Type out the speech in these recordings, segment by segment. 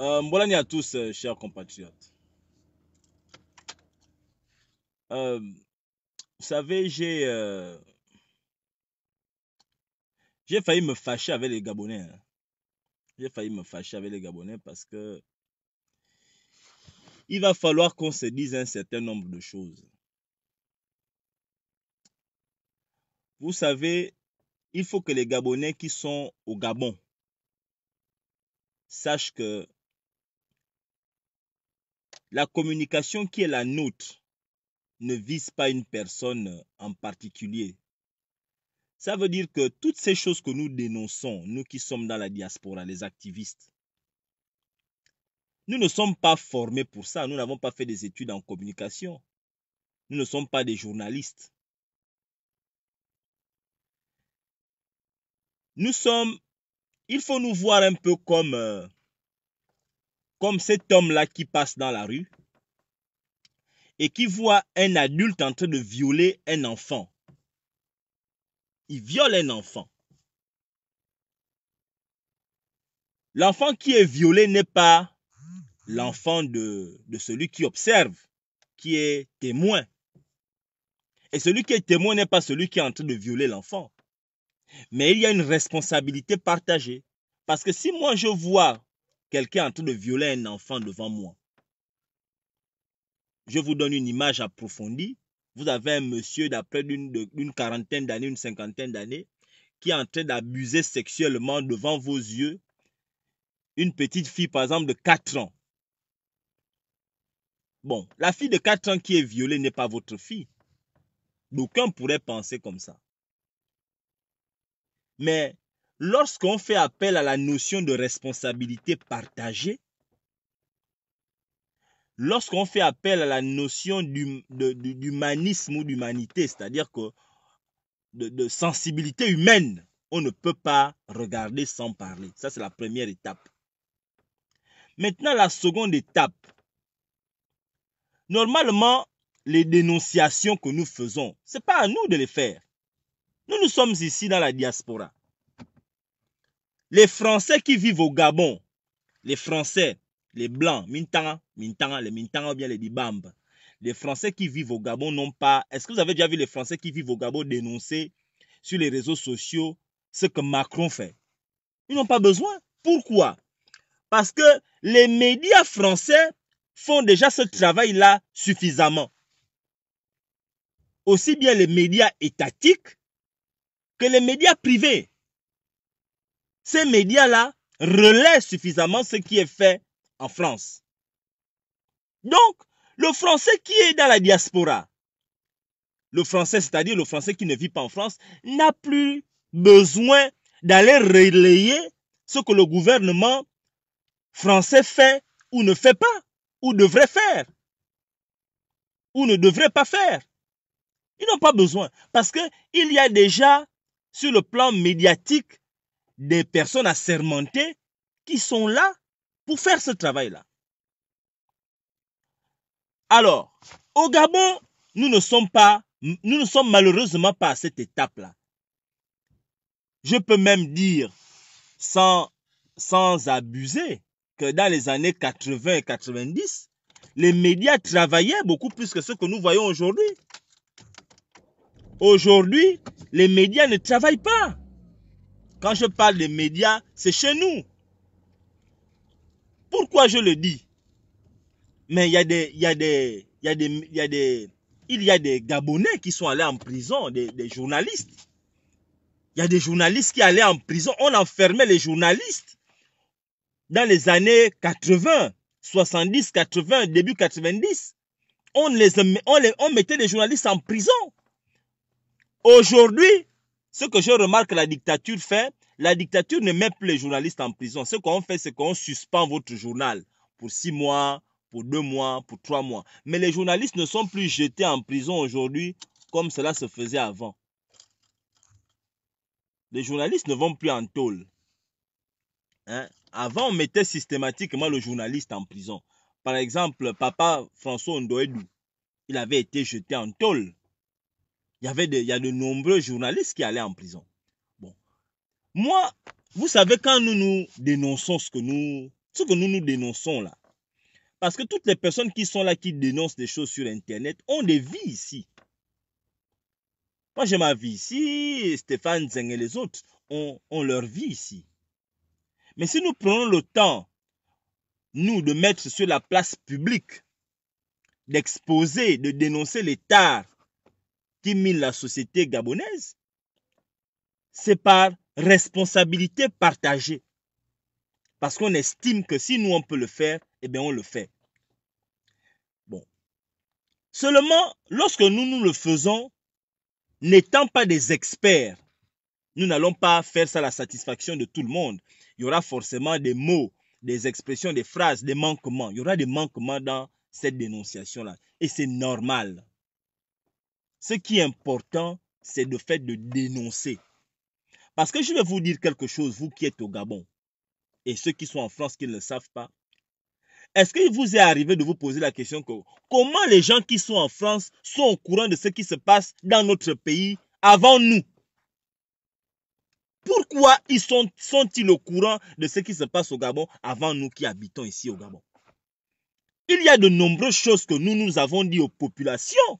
Euh, bonne à tous, euh, chers compatriotes. Euh, vous savez, j'ai j'ai failli me fâcher avec les Gabonais. Hein. J'ai failli me fâcher avec les Gabonais parce que il va falloir qu'on se dise un certain nombre de choses. Vous savez, il faut que les Gabonais qui sont au Gabon sachent que la communication qui est la nôtre ne vise pas une personne en particulier. Ça veut dire que toutes ces choses que nous dénonçons, nous qui sommes dans la diaspora, les activistes, nous ne sommes pas formés pour ça. Nous n'avons pas fait des études en communication. Nous ne sommes pas des journalistes. Nous sommes, il faut nous voir un peu comme euh, comme cet homme-là qui passe dans la rue et qui voit un adulte en train de violer un enfant. Il viole un enfant. L'enfant qui est violé n'est pas l'enfant de, de celui qui observe, qui est témoin. Et celui qui est témoin n'est pas celui qui est en train de violer l'enfant. Mais il y a une responsabilité partagée. Parce que si moi je vois Quelqu'un est en train de violer un enfant devant moi. Je vous donne une image approfondie. Vous avez un monsieur d'après d'une quarantaine d'années, une cinquantaine d'années, qui est en train d'abuser sexuellement devant vos yeux une petite fille, par exemple, de 4 ans. Bon, la fille de 4 ans qui est violée n'est pas votre fille. D'aucuns pourraient penser comme ça. Mais lorsqu'on fait appel à la notion de responsabilité partagée, lorsqu'on fait appel à la notion d'humanisme ou d'humanité, c'est-à-dire que de, de, sensibilité humaine, on ne peut pas regarder sans parler. Ça, c'est la première étape. Maintenant, la seconde étape. Normalement, les dénonciations que nous faisons, ce n'est pas à nous de les faire. Nous, nous sommes ici dans la diaspora les Français qui vivent au Gabon, les Français, les Blancs, Mintanga, Mintanga, les Mintanga ou bien les Dibamba, les Français qui vivent au Gabon n'ont pas... Est-ce que vous avez déjà vu les Français qui vivent au Gabon dénoncer sur les réseaux sociaux ce que Macron fait Ils n'ont pas besoin. Pourquoi Parce que les médias français font déjà ce travail-là suffisamment. Aussi bien les médias étatiques que les médias privés ces médias-là relaient suffisamment ce qui est fait en France. Donc, le français qui est dans la diaspora, le français, c'est-à-dire le français qui ne vit pas en France, n'a plus besoin d'aller relayer ce que le gouvernement français fait ou ne fait pas, ou devrait faire, ou ne devrait pas faire. Ils n'ont pas besoin, parce qu'il y a déjà, sur le plan médiatique, des personnes assermentées qui sont là pour faire ce travail-là. Alors, au Gabon, nous ne sommes pas, nous ne sommes malheureusement pas à cette étape-là. Je peux même dire, sans, sans abuser, que dans les années 80 et 90, les médias travaillaient beaucoup plus que ce que nous voyons aujourd'hui. Aujourd'hui, les médias ne travaillent pas. Quand je parle des médias, c'est chez nous. Pourquoi je le dis Mais il y a des, il y a des, il des, a des, Gabonais qui sont allés en prison, des, journalistes. Il y a des journalistes qui allaient en prison. On enfermait les journalistes dans les années 80, 70, 80, début 90. On, on, les, on mettait les journalistes en prison. Aujourd'hui, ce que je remarque la dictature fait, la dictature ne met plus les journalistes en prison. Ce qu'on fait, c'est qu'on suspend votre journal pour six mois, pour deux mois, pour trois mois. Mais les journalistes ne sont plus jetés en prison aujourd'hui comme cela se faisait avant. Les journalistes ne vont plus en tôle. Hein? Avant, on mettait systématiquement le journaliste en prison. Par exemple, papa François Ndoedou, il avait été jeté en tôle il y avait il a de nombreux journalistes qui allaient en prison. Bon. Moi, vous savez, quand nous nous dénonçons ce que nous, ce que nous nous dénonçons là, parce que toutes les personnes qui sont là, qui dénoncent des choses sur Internet, ont des vies ici. Moi, j'ai ma vie ici, Stéphane Zeng et les autres ont, ont leur vie ici. Mais si nous prenons le temps, nous, de mettre sur la place publique, d'exposer, de dénoncer les qui mine la société gabonaise, c'est par responsabilité partagée. Parce qu'on estime que si nous, on peut le faire, eh bien, on le fait. Bon. Seulement, lorsque nous, nous le faisons, n'étant pas des experts, nous n'allons pas faire ça à la satisfaction de tout le monde. Il y aura forcément des mots, des expressions, des phrases, des manquements. Il y aura des manquements dans cette dénonciation-là. Et c'est normal. Ce qui est important, c'est le fait de dénoncer. Parce que je vais vous dire quelque chose, vous qui êtes au Gabon, et ceux qui sont en France qui ne le savent pas. Est-ce qu'il vous est arrivé de vous poser la question que, comment les gens qui sont en France sont au courant de ce qui se passe dans notre pays avant nous Pourquoi ils sont, sont-ils au courant de ce qui se passe au Gabon avant nous qui habitons ici au Gabon Il y a de nombreuses choses que nous nous avons dit aux populations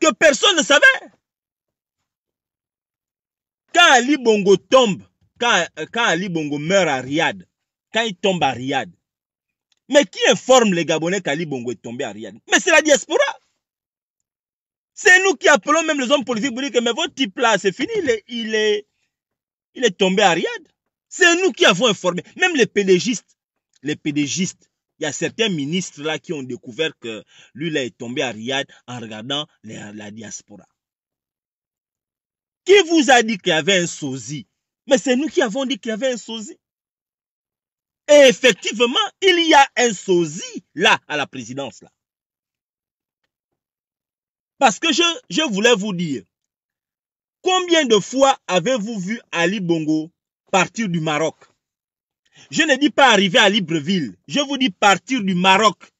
que personne ne savait. Quand Ali Bongo tombe, quand, Ali Bongo meurt à Riyad, quand il tombe à Riyad, mais qui informe les Gabonais qu'Ali Bongo est tombé à Riyad Mais c'est la diaspora. C'est nous qui appelons même les hommes politiques pour dire que mais votre type là, c'est fini, il est, il est, tombé à Riyad. C'est nous qui avons informé. Même les pédégistes, les pédégistes, il y a certains ministres là qui ont découvert que lui là est tombé à Riyad en regardant la, diaspora. Qui vous a dit qu'il y avait un sosie Mais c'est nous qui avons dit qu'il y avait un sosie. Et effectivement, il y a un sosie là, à la présidence là. Parce que je voulais vous dire, combien de fois avez-vous vu Ali Bongo partir du Maroc je ne dis pas arriver à Libreville. Je vous dis partir du Maroc.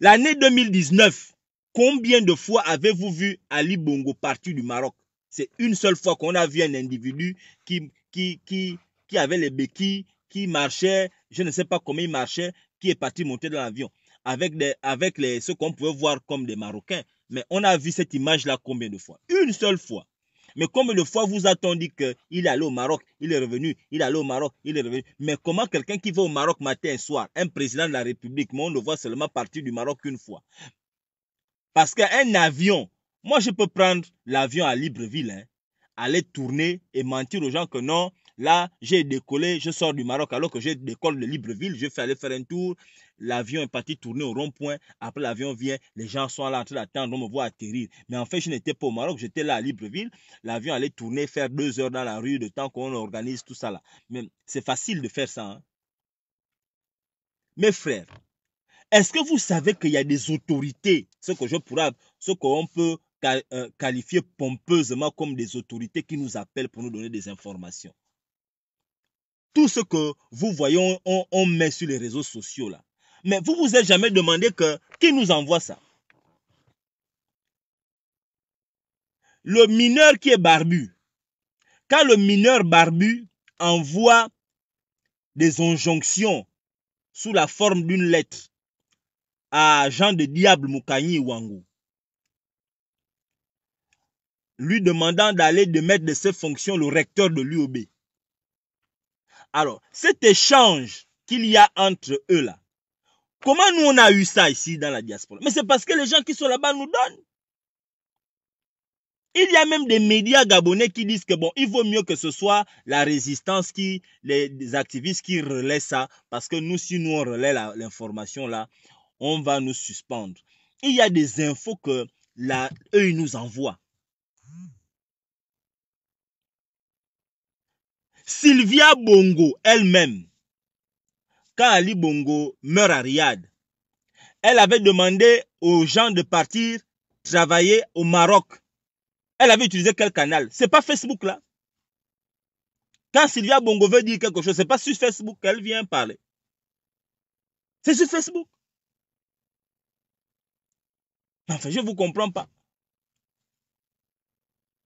L'année 2019, combien de fois avez-vous vu Ali Bongo partir du Maroc C'est une seule fois qu'on a vu un individu qui, qui, qui, qui avait les béquilles, qui marchait, je ne sais pas comment il marchait, qui est parti monter dans l'avion avec, des, avec les, ce qu'on pouvait voir comme des Marocains. Mais on a vu cette image-là combien de fois Une seule fois. Mais comme de fois vous dit qu'il est allé au Maroc, il est revenu, il est allé au Maroc, il est revenu. Mais comment quelqu'un qui va au Maroc matin et soir, un président de la République, moi on le voit seulement partir du Maroc une fois. Parce qu'un avion, moi je peux prendre l'avion à Libreville, hein, aller tourner et mentir aux gens que non, là j'ai décollé, je sors du Maroc alors que je décolle de Libreville, je fais aller faire un tour, L'avion est parti tourner au rond-point. Après, l'avion vient. Les gens sont là en train d'attendre. On me voit atterrir. Mais en fait, je n'étais pas au Maroc. J'étais là à Libreville. L'avion allait tourner, faire deux heures dans la rue, de temps qu'on organise tout ça là. Mais c'est facile de faire ça. Hein. Mes frères, est-ce que vous savez qu'il y a des autorités, ce que je pourrais, ce qu'on peut euh, qualifier pompeusement comme des autorités qui nous appellent pour nous donner des informations. Tout ce que vous voyez, on met sur les réseaux sociaux là. Mais vous vous êtes jamais demandé que qui nous envoie ça Le mineur qui est barbu. Quand le mineur barbu envoie des injonctions sous la forme d'une lettre à Jean de Diable Moukani Wangou, lui demandant d'aller démettre de ses fonctions le recteur de l'UOB. Alors, cet échange qu'il y a entre eux là, Comment nous, on a eu ça ici dans la diaspora Mais c'est parce que les gens qui sont là-bas nous donnent. Il y a même des médias gabonais qui disent que bon, il vaut mieux que ce soit la résistance qui, les, activistes qui relaient ça, parce que nous, si nous on relaie l'information là, on va nous suspendre. Il y a des infos que là, eux, ils nous envoient. Sylvia Bongo elle-même, quand Ali Bongo meurt à Riyad, elle avait demandé aux gens de partir travailler au Maroc. Elle avait utilisé quel canal C'est pas Facebook là. Quand Sylvia Bongo veut dire quelque chose, c'est pas sur Facebook qu'elle vient parler. C'est sur Facebook. Enfin, je ne vous comprends pas.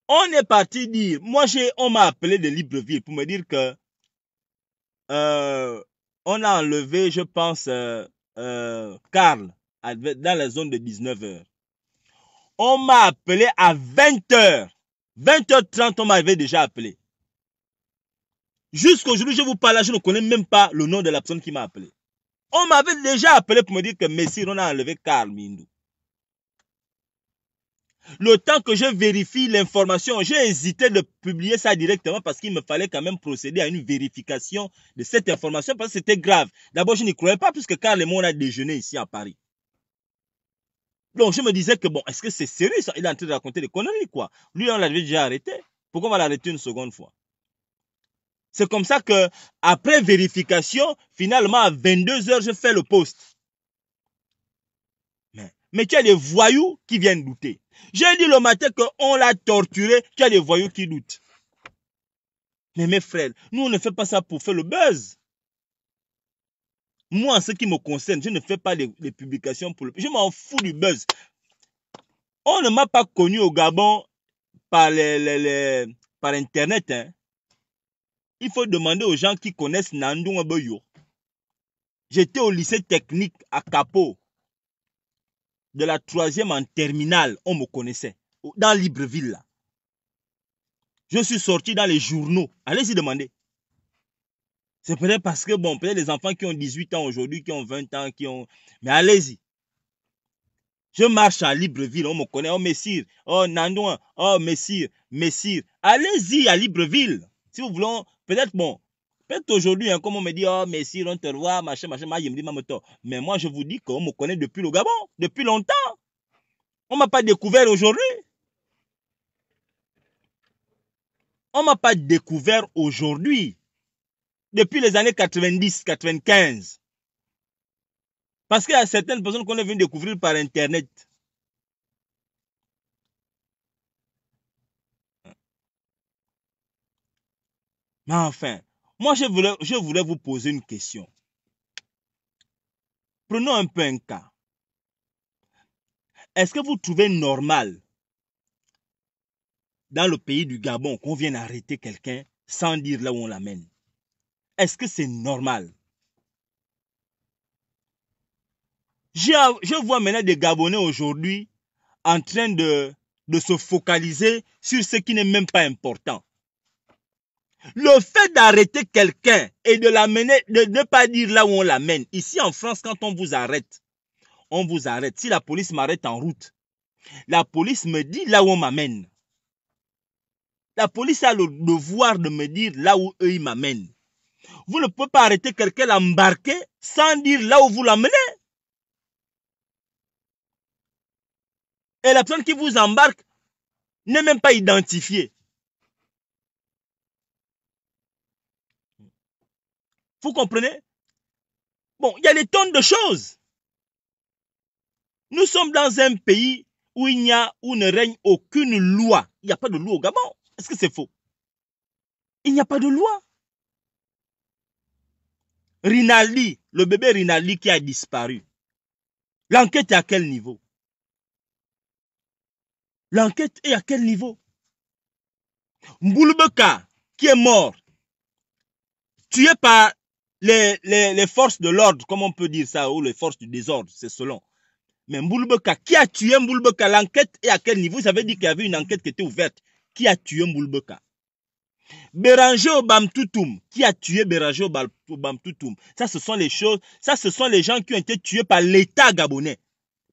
On est parti dire, moi j'ai, on m'a appelé de Libreville pour me dire que euh, on a enlevé, je pense, euh, euh Karl dans la zone de 19 h On m'a appelé à 20 h 20h30, on m'avait déjà appelé. Jusqu'aujourd'hui, je vous parle, je ne connais même pas le nom de la personne qui m'a appelé. On m'avait déjà appelé pour me dire que Messi, on a enlevé Karl Mindou. Le temps que je vérifie l'information, j'ai hésité de publier ça directement parce qu'il me fallait quand même procéder à une vérification de cette information parce que c'était grave. D'abord, je n'y croyais pas puisque Karl et moi, a déjeuné ici à Paris. Donc, je me disais que bon, est-ce que c'est sérieux ça Il est en train de raconter des conneries, quoi. Lui, on l'avait déjà arrêté. Pourquoi on va l'arrêter une seconde fois C'est comme ça que, après vérification, finalement, à 22 h je fais le poste. Mais, mais tu as des voyous qui viennent douter. J'ai dit le matin qu'on l'a torturé, qu'il y a des voyous qui doutent. Mais mes frères, nous, on ne fait pas ça pour faire le buzz. Moi, en ce qui me concerne, je ne fais pas les, publications pour le buzz. Je m'en fous du buzz. On ne m'a pas connu au Gabon par, Internet. Hein. Il faut demander aux gens qui connaissent Nandou Aboyo. J'étais au lycée technique à Capo de la troisième en terminale, on me connaissait, dans Libreville. Là. Je suis sorti dans les journaux. Allez-y demander. C'est peut-être parce que, bon, peut-être les enfants qui ont 18 ans aujourd'hui, qui ont 20 ans, qui ont... Mais allez-y. Je marche à Libreville, on me connaît. Oh, Messire. Oh, Nando. Oh, Messire. Messire. Allez-y à Libreville. Si vous voulez, peut-être, bon, Peut-être aujourd'hui, hein, comme on me dit, oh, merci, on te revoit, machin, machin, machin, dit Mais moi, je vous dis qu'on me connaît depuis le Gabon, depuis longtemps. On ne m'a pas découvert aujourd'hui. On ne m'a pas découvert aujourd'hui. Depuis les années 90, 95. Parce qu'il y a certaines personnes qu'on est venu découvrir par Internet. Mais enfin, moi, je voulais, je voulais vous poser une question. Prenons un peu un cas. Est-ce que vous trouvez normal dans le pays du Gabon qu'on vienne arrêter quelqu'un sans dire là où on l'amène Est-ce que c'est normal Je vois maintenant des Gabonais aujourd'hui en train de, de se focaliser sur ce qui n'est même pas important. Le fait d'arrêter quelqu'un et de l'amener, de ne pas dire là où on l'amène. Ici en France, quand on vous arrête, on vous arrête. Si la police m'arrête en route, la police me dit là où on m'amène. La police a le devoir de me dire là où eux ils m'amènent. Vous ne pouvez pas arrêter quelqu'un, l'embarquer sans dire là où vous l'amenez. Et la personne qui vous embarque n'est même pas identifiée. Vous comprenez Bon, il y a des tonnes de choses. Nous sommes dans un pays où il n'y a, où ne règne aucune loi. Il n'y a pas de loi au Gabon. Est-ce que c'est faux Il n'y a pas de loi. Rinali, le bébé Rinali qui a disparu. L'enquête est à quel niveau L'enquête est à quel niveau Mboulbeka, qui est mort, tué par les, les, forces de l'ordre, comme on peut dire ça, ou les forces du désordre, c'est selon. Mais Mboulbeka, qui a tué Mboulbeka L'enquête est à quel niveau vous avez dit qu'il y avait une enquête qui était ouverte. Qui a tué Mboulbeka Béranger Obamtoutoum. Qui a tué Béranger Obamtoutoum Ça, ce sont les choses. Ça, ce sont les gens qui ont été tués par l'État gabonais.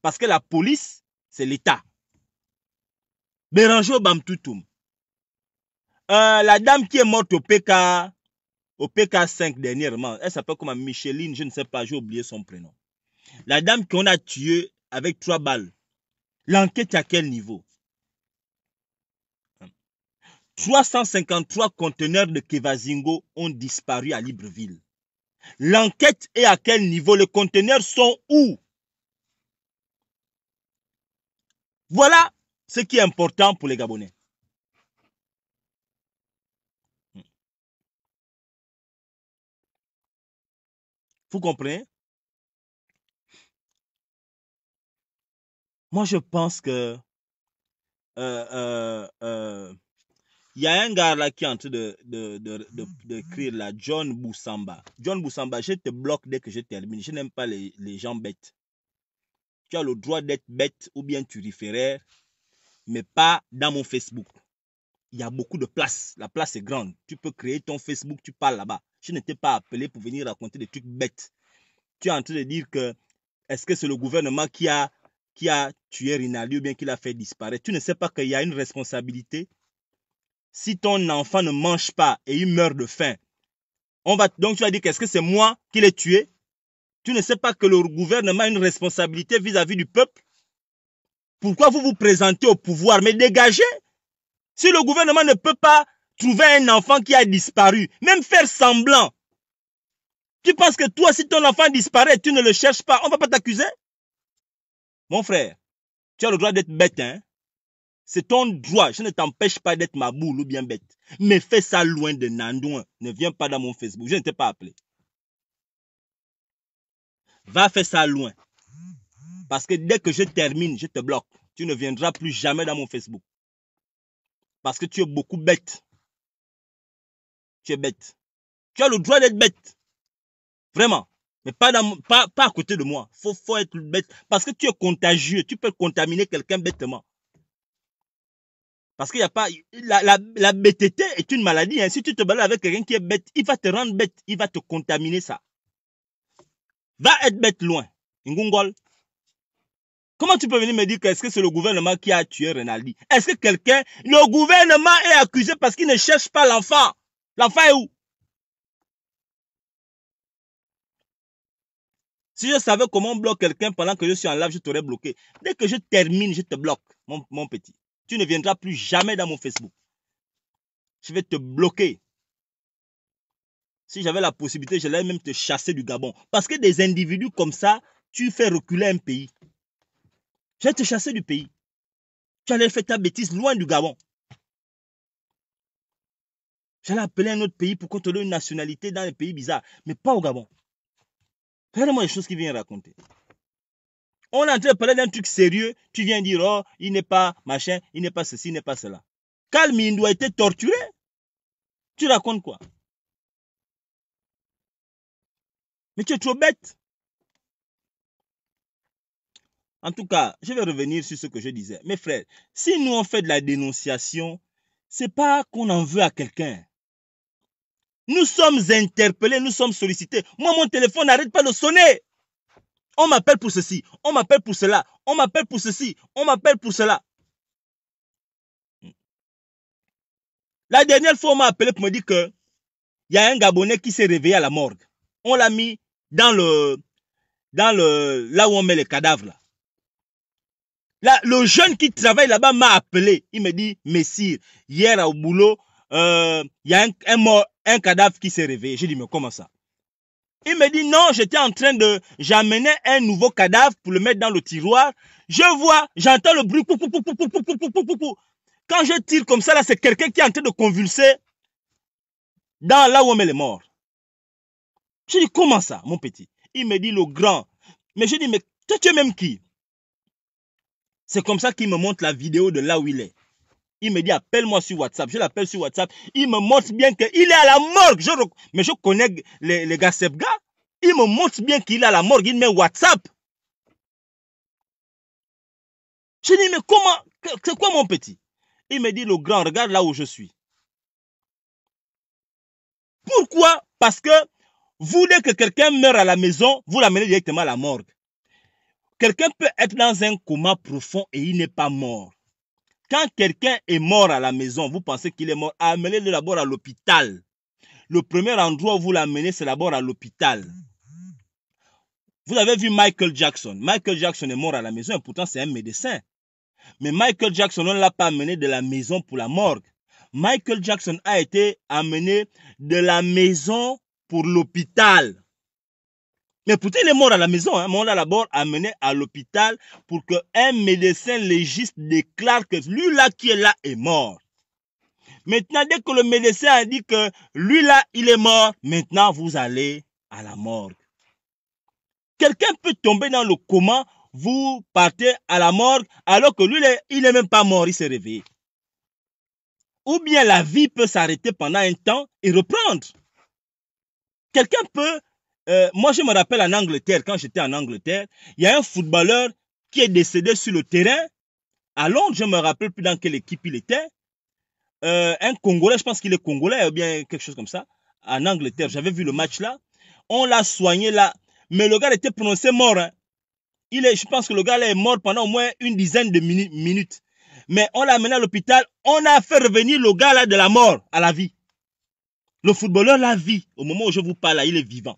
Parce que la police, c'est l'État. Béranger Obamtoutoum. Euh, la dame qui est morte au PK, au PK5 dernièrement. Elle s'appelle comme Micheline, je ne sais pas, j'ai oublié son prénom. La dame qu'on a tuée avec trois balles. L'enquête à quel niveau 353 hein? conteneurs de Kevazingo ont disparu à Libreville. L'enquête est à quel niveau Les conteneurs sont où Voilà ce qui est important pour les Gabonais. Vous comprenez? Moi, je pense que euh, euh, euh, il y a un gars là qui est en train de, de, de, là, John Boussamba. John Boussamba, je te bloque dès que je termine. Je n'aime pas les, les, gens bêtes. Tu as le droit d'être bête ou bien tu référais, mais pas dans mon Facebook. Il y a beaucoup de place. La place est grande. Tu peux créer ton Facebook, tu parles là-bas. Tu n'étais pas appelé pour venir raconter des trucs bêtes. Tu es en train de dire que est-ce que c'est le gouvernement qui a, qui a tué Rinaldi ou bien qui l'a fait disparaître Tu ne sais pas qu'il y a une responsabilité. Si ton enfant ne mange pas et il meurt de faim, on va, donc tu vas dire qu'est-ce que c'est moi qui l'ai tué Tu ne sais pas que le gouvernement a une responsabilité vis-à-vis -vis du peuple Pourquoi vous vous présentez au pouvoir Mais dégagez Si le gouvernement ne peut pas trouver un enfant qui a disparu, même faire semblant. Tu penses que toi, si ton enfant disparaît, tu ne le cherches pas, on ne va pas t'accuser Mon frère, tu as le droit d'être bête, hein c'est ton droit. Je ne t'empêche pas d'être ma ou bien bête. Mais fais ça loin de Nandouin. Ne viens pas dans mon Facebook. Je ne t'ai pas appelé. Va faire ça loin. Parce que dès que je termine, je te bloque. Tu ne viendras plus jamais dans mon Facebook. Parce que tu es beaucoup bête tu es bête. Tu as le droit d'être bête. Vraiment. Mais pas, pas, à côté de moi. Faut, faut être bête. Parce que tu es contagieux. Tu peux contaminer quelqu'un bêtement. Parce qu'il n'y a pas... La, la, bêteté est une maladie. Hein. Si tu te balades avec quelqu'un qui est bête, il va te rendre bête. Il va te contaminer ça. Va être bête loin. N'gongol. Comment tu peux venir me dire que ce que c'est le gouvernement qui a tué Renaldi Est-ce que quelqu'un... Le gouvernement est accusé parce qu'il ne cherche pas l'enfant. La est où Si je savais comment bloquer quelqu'un pendant que je suis en live, je t'aurais bloqué. Dès que je termine, je te bloque, mon, petit. Tu ne viendras plus jamais dans mon Facebook. Je vais te bloquer. Si j'avais la possibilité, je l'allais même te chasser du Gabon. Parce que des individus comme ça, tu fais reculer un pays. Je vais te chasser du pays. Tu allais faire ta bêtise loin du Gabon. J'allais appeler un autre pays pour contrôler une nationalité dans les pays bizarres, mais pas au Gabon. Regardez-moi les choses qu'il vient raconter. On est en train de parler d'un truc sérieux, tu viens dire, oh, il n'est pas machin, il n'est pas ceci, il n'est pas cela. Calme, il doit être torturé. Tu racontes quoi Mais tu es trop bête. En tout cas, je vais revenir sur ce que je disais. Mes frères, si nous on fait de la dénonciation, c'est pas qu'on en veut à quelqu'un. Nous sommes interpellés, nous sommes sollicités. Moi, mon téléphone n'arrête pas de sonner. On m'appelle pour ceci, on m'appelle pour cela, on m'appelle pour ceci, on m'appelle pour cela. La dernière fois, on m'a appelé pour me dire que il y a un Gabonais qui s'est réveillé à la morgue. On l'a mis dans le, dans le, là où on met les cadavres là. le jeune qui travaille là-bas m'a appelé. Il me dit, Messire, hier au boulot, il euh, y a un mort un cadavre qui s'est réveillé. J'ai dit, mais comment ça Il me dit, non, j'étais en train de... J'amenais un nouveau cadavre pour le mettre dans le tiroir. Je vois, j'entends le bruit. Quand je tire comme ça, là, c'est quelqu'un qui est en train de convulser dans là où on met les morts. Je dis, comment ça, mon petit Il me dit, le grand. Mais je dis, mais toi, tu es même qui C'est comme ça qu'il me montre la vidéo de là où il est. Il me dit, appelle-moi sur WhatsApp. Je l'appelle sur WhatsApp. Il me montre bien qu'il est à la morgue. mais je connais les, gars, ces gars. Il me montre bien qu'il est à la morgue. Il met WhatsApp. Je dis, mais comment, c'est quoi mon petit Il me dit, le grand, regarde là où je suis. Pourquoi Parce que vous voulez que quelqu'un meure à la maison, vous l'amenez directement à la morgue. Quelqu'un peut être dans un coma profond et il n'est pas mort. Quand quelqu'un est mort à la maison, vous pensez qu'il est mort, amenez-le d'abord à l'hôpital. Le premier endroit où vous l'amenez, c'est d'abord à l'hôpital. Vous avez vu Michael Jackson. Michael Jackson est mort à la maison et pourtant c'est un médecin. Mais Michael Jackson, on ne l'a pas amené de la maison pour la morgue. Michael Jackson a été amené de la maison pour l'hôpital. Mais pourtant, il est mort à la maison. Hein. Mais on l'a d'abord amené à l'hôpital pour qu'un médecin légiste déclare que lui-là qui est là est mort. Maintenant, dès que le médecin a dit que lui-là, il est mort, maintenant vous allez à la morgue. Quelqu'un peut tomber dans le coma, vous partez à la morgue, alors que lui, il n'est même pas mort, il s'est réveillé. Ou bien la vie peut s'arrêter pendant un temps et reprendre. Quelqu'un peut euh, moi, je me rappelle en Angleterre, quand j'étais en Angleterre, il y a un footballeur qui est décédé sur le terrain. À Londres, je me rappelle plus dans quelle équipe il était. Euh, un Congolais, je pense qu'il est Congolais ou bien quelque chose comme ça. En Angleterre, j'avais vu le match là. On l'a soigné là. Mais le gars était prononcé mort. Hein. Il est, je pense que le gars là, est mort pendant au moins une dizaine de minutes. Mais on l'a amené à l'hôpital. On a fait revenir le gars là de la mort à la vie. Le footballeur la vie. Au moment où je vous parle là, il est vivant.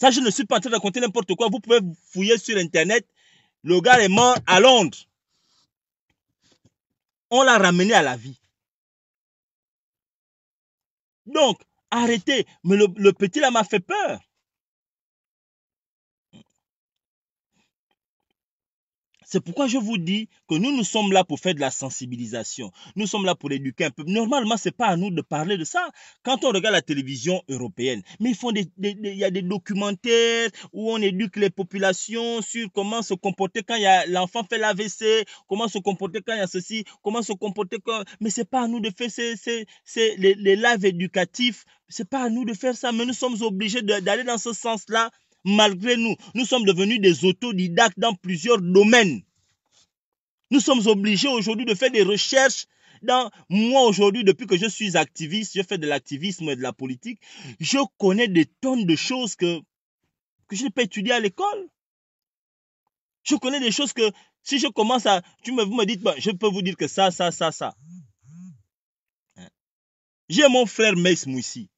Ça, je ne suis pas en train de raconter n'importe quoi. Vous pouvez fouiller sur Internet. Le gars est mort à Londres. On l'a ramené à la vie. Donc, arrêtez. Mais le, le petit là m'a fait peur. C'est pourquoi je vous dis que nous, nous sommes là pour faire de la sensibilisation. Nous sommes là pour éduquer un peuple. Normalement, ce n'est pas à nous de parler de ça. Quand on regarde la télévision européenne, mais il y a des documentaires où on éduque les populations sur comment se comporter quand l'enfant fait l'AVC, comment se comporter quand il y a ceci, comment se comporter quand... Mais ce n'est pas à nous de faire ces, ces, ces les, les lives éducatifs. Ce n'est pas à nous de faire ça, mais nous sommes obligés d'aller dans ce sens-là malgré nous. Nous sommes devenus des autodidactes dans plusieurs domaines. Nous sommes obligés aujourd'hui de faire des recherches dans moi aujourd'hui, depuis que je suis activiste, je fais de l'activisme et de la politique, je connais des tonnes de choses que, que je n'ai pas étudiées à l'école. Je connais des choses que si je commence à, tu me, vous me dites, bah, je peux vous dire que ça, ça, ça, ça. Hein? J'ai mon frère Meis ici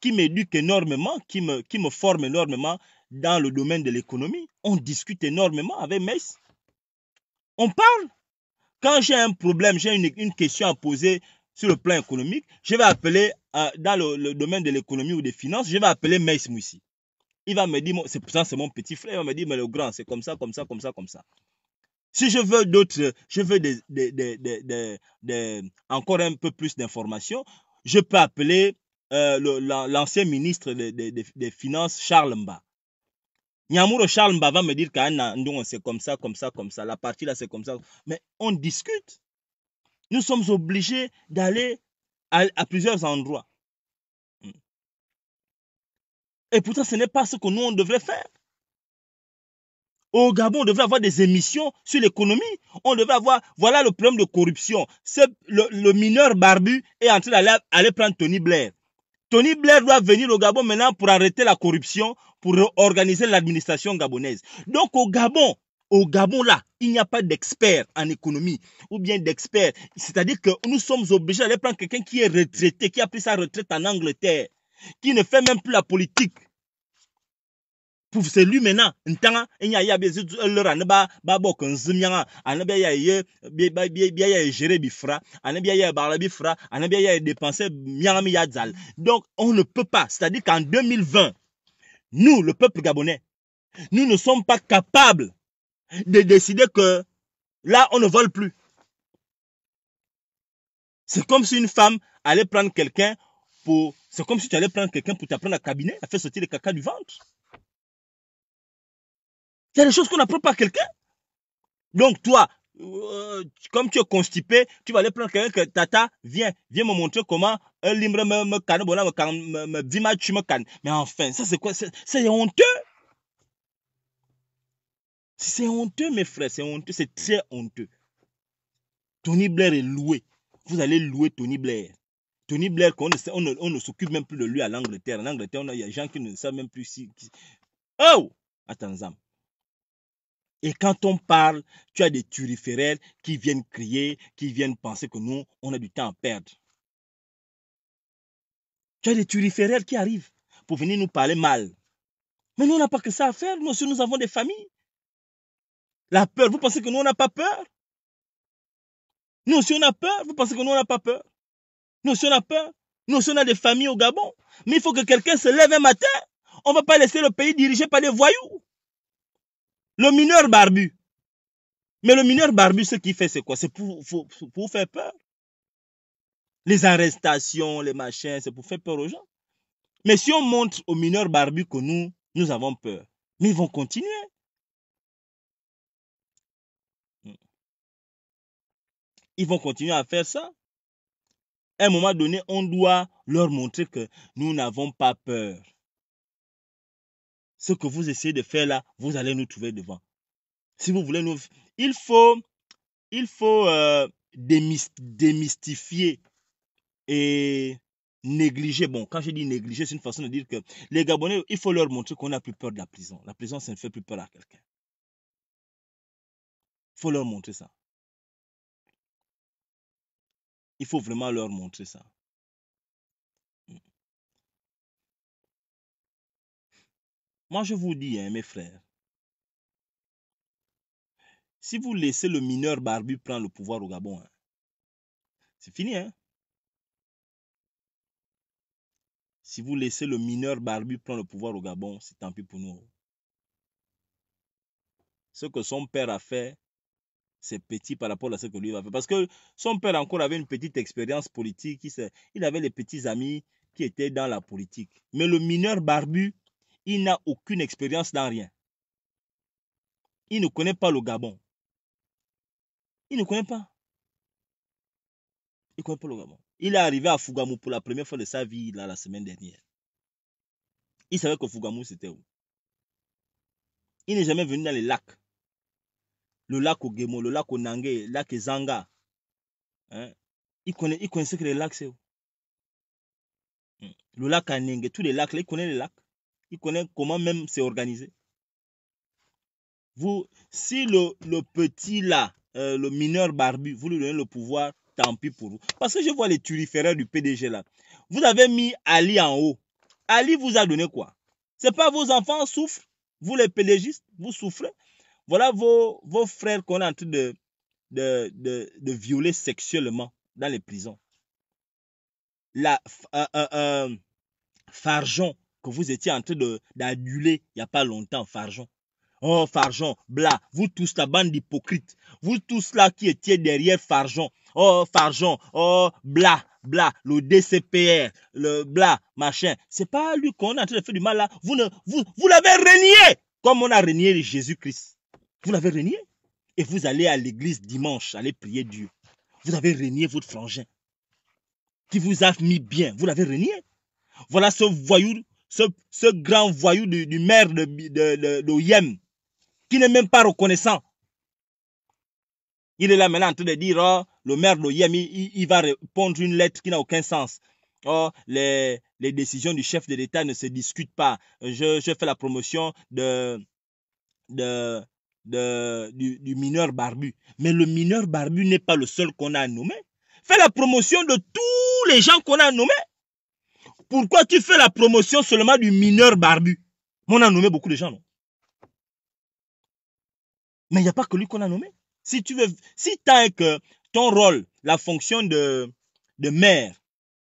qui m'éduque énormément, qui me, qui me forme énormément dans le domaine de l'économie, on discute énormément avec Mace. On parle. Quand j'ai un problème, j'ai une, question à poser sur le plan économique, je vais appeler, euh, dans le, domaine de l'économie ou des finances, je vais appeler Mace Moussi. Il va me dire, c'est pour ça, c'est mon petit frère, il va me dire, mais le grand, c'est comme ça, comme ça, comme ça, comme ça. Si je veux d'autres, je veux des, encore un peu plus d'informations, je peux appeler euh, l'ancien ministre des, Finances, Charles Mba. Niamouro Charles Mbava me dire que c'est comme ça, comme ça, comme ça, la partie là c'est comme ça. Mais on discute. Nous sommes obligés d'aller à, plusieurs endroits. Et pourtant, ce n'est pas ce que nous, on devrait faire. Au Gabon, on devrait avoir des émissions sur l'économie. On devrait avoir, voilà le problème de corruption. c'est le, mineur barbu est en train d'aller prendre Tony Blair. Tony Blair doit venir au Gabon maintenant pour arrêter la corruption, pour organiser l'administration gabonaise. Donc au Gabon, au Gabon là, il n'y a pas d'experts en économie ou bien d'experts. C'est-à-dire que nous sommes obligés d'aller prendre quelqu'un qui est retraité, qui a pris sa retraite en Angleterre, qui ne fait même plus la politique c'est lui maintenant donc on ne peut pas c'est-à-dire qu'en 2020 nous le peuple gabonais nous ne sommes pas capables de décider que là on ne vole plus c'est comme si une femme allait prendre quelqu'un pour c'est comme si tu allais prendre quelqu'un pour t'apprendre à cabinet, à faire sortir le caca du ventre il y a des choses qu'on n'apprend pas à quelqu'un. Donc toi, euh, comme tu es constipé, tu vas aller prendre quelqu'un que tata, viens, viens me montrer comment un libre me, canne, bon, me me, me cannes. Mais enfin, ça c'est quoi C'est honteux. C'est honteux, mes frères, c'est honteux, c'est très honteux. Tony Blair est loué. Vous allez louer Tony Blair. Tony Blair, on ne, s'occupe même plus de lui à l'Angleterre. En Angleterre, il y a des gens qui ne savent même plus si. Oh! Attends, et quand on parle, tu as des turiféraires qui viennent crier, qui viennent penser que nous, on a du temps à perdre. Tu as des turiféraires qui arrivent pour venir nous parler mal. Mais nous, on n'a pas que ça à faire. Nous aussi, nous avons des familles. La peur, vous pensez que nous, on n'a pas peur Nous aussi, on a peur. Vous pensez que nous, on n'a pas peur Nous aussi, on a peur. Nous aussi, on a des familles au Gabon. Mais il faut que quelqu'un se lève un matin. On ne va pas laisser le pays dirigé par des voyous. Le mineur barbu. Mais le mineur barbu, ce qu'il fait, c'est quoi C'est pour, pour, faire peur. Les arrestations, les machins, c'est pour faire peur aux gens. Mais si on montre aux mineurs barbu que nous, nous avons peur, mais ils vont continuer. Ils vont continuer à faire ça. À un moment donné, on doit leur montrer que nous n'avons pas peur ce que vous essayez de faire là, vous allez nous trouver devant. Si vous voulez nous... Il faut, il faut euh, démystifier et négliger. Bon, quand je dis négliger, c'est une façon de dire que les Gabonais, il faut leur montrer qu'on n'a plus peur de la prison. La prison, ça ne fait plus peur à quelqu'un. Il faut leur montrer ça. Il faut vraiment leur montrer ça. Moi, je vous dis, hein, mes frères, si vous laissez le mineur barbu prendre le pouvoir au Gabon, hein, c'est fini. Hein? Si vous laissez le mineur barbu prendre le pouvoir au Gabon, c'est tant pis pour nous. Ce que son père a fait, c'est petit par rapport à ce que lui a fait. Parce que son père encore avait une petite expérience politique. Il avait les petits amis qui étaient dans la politique. Mais le mineur barbu, il n'a aucune expérience dans rien. Il ne connaît pas le Gabon. Il ne connaît pas. Il ne connaît pas le Gabon. Il est arrivé à Fugamou pour la première fois de sa vie la semaine dernière. Il savait que Fugamou, c'était où Il n'est jamais venu dans les lacs. Le lac Gémo, le lac Nangé, le lac Zanga. Hein? Il, connaît, il connaissait que les lacs, c'est où hmm. Le lac Anenge, tous les lacs, il connaît les lacs. Il connaît comment même c'est organisé. Vous, si le, le petit là, euh, le mineur barbu, vous lui donnez le pouvoir, tant pis pour vous. Parce que je vois les turiféraires du PDG là. Vous avez mis Ali en haut. Ali vous a donné quoi C'est pas vos enfants souffrent, vous les pélégistes, vous souffrez. Voilà vos, vos frères qu'on est en train de, de, de, violer sexuellement dans les prisons. La, euh, euh, Farjon, vous étiez en train d'aduler il n'y a pas longtemps, Farjon. Oh, Farjon, bla, vous tous la bande d'hypocrites, vous tous là qui étiez derrière Farjon. Oh, Farjon, oh, bla, bla, le DCPR, le bla, machin. C'est pas lui qu'on est en train de faire du mal là. Vous, vous, vous l'avez renié, comme on a renié Jésus-Christ. Vous l'avez renié. Et vous allez à l'église dimanche, allez prier Dieu. Vous avez renié votre frangin qui vous a mis bien. Vous l'avez renié. Voilà ce voyou ce, grand voyou du, maire de, de, qui n'est même pas reconnaissant. Il est là maintenant en train de dire, oh, le maire de Yem, il, va répondre une lettre qui n'a aucun sens. Oh, les, les décisions du chef de l'État ne se discutent pas. Je, fais la promotion de, de, du, du, mineur barbu. Mais le mineur barbu n'est pas le seul qu'on a nommé. Fais la promotion de tous les gens qu'on a nommés. Pourquoi tu fais la promotion seulement du mineur barbu on a nommé beaucoup de gens, non Mais il n'y a pas que lui qu'on a nommé. Si tu veux, si tu as que ton rôle, la fonction de, de maire,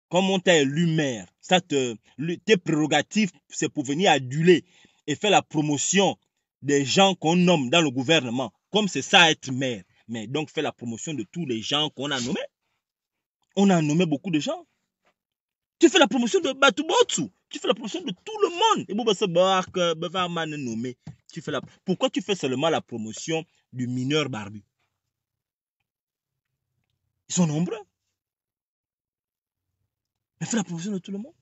comme on t'a élu maire, ça te, tes prérogatives, c'est pour venir aduler et faire la promotion des gens qu'on nomme dans le gouvernement, comme c'est ça être maire. Mais donc faire la promotion de tous les gens qu'on a nommés. On a nommé beaucoup de gens. Tu fais la promotion de Batubotsu. Tu fais la promotion de tout le monde. Et euh, nommé. Tu fais la... Pourquoi tu fais seulement la promotion du mineur barbu Ils sont nombreux. Mais fais la promotion de tout le monde.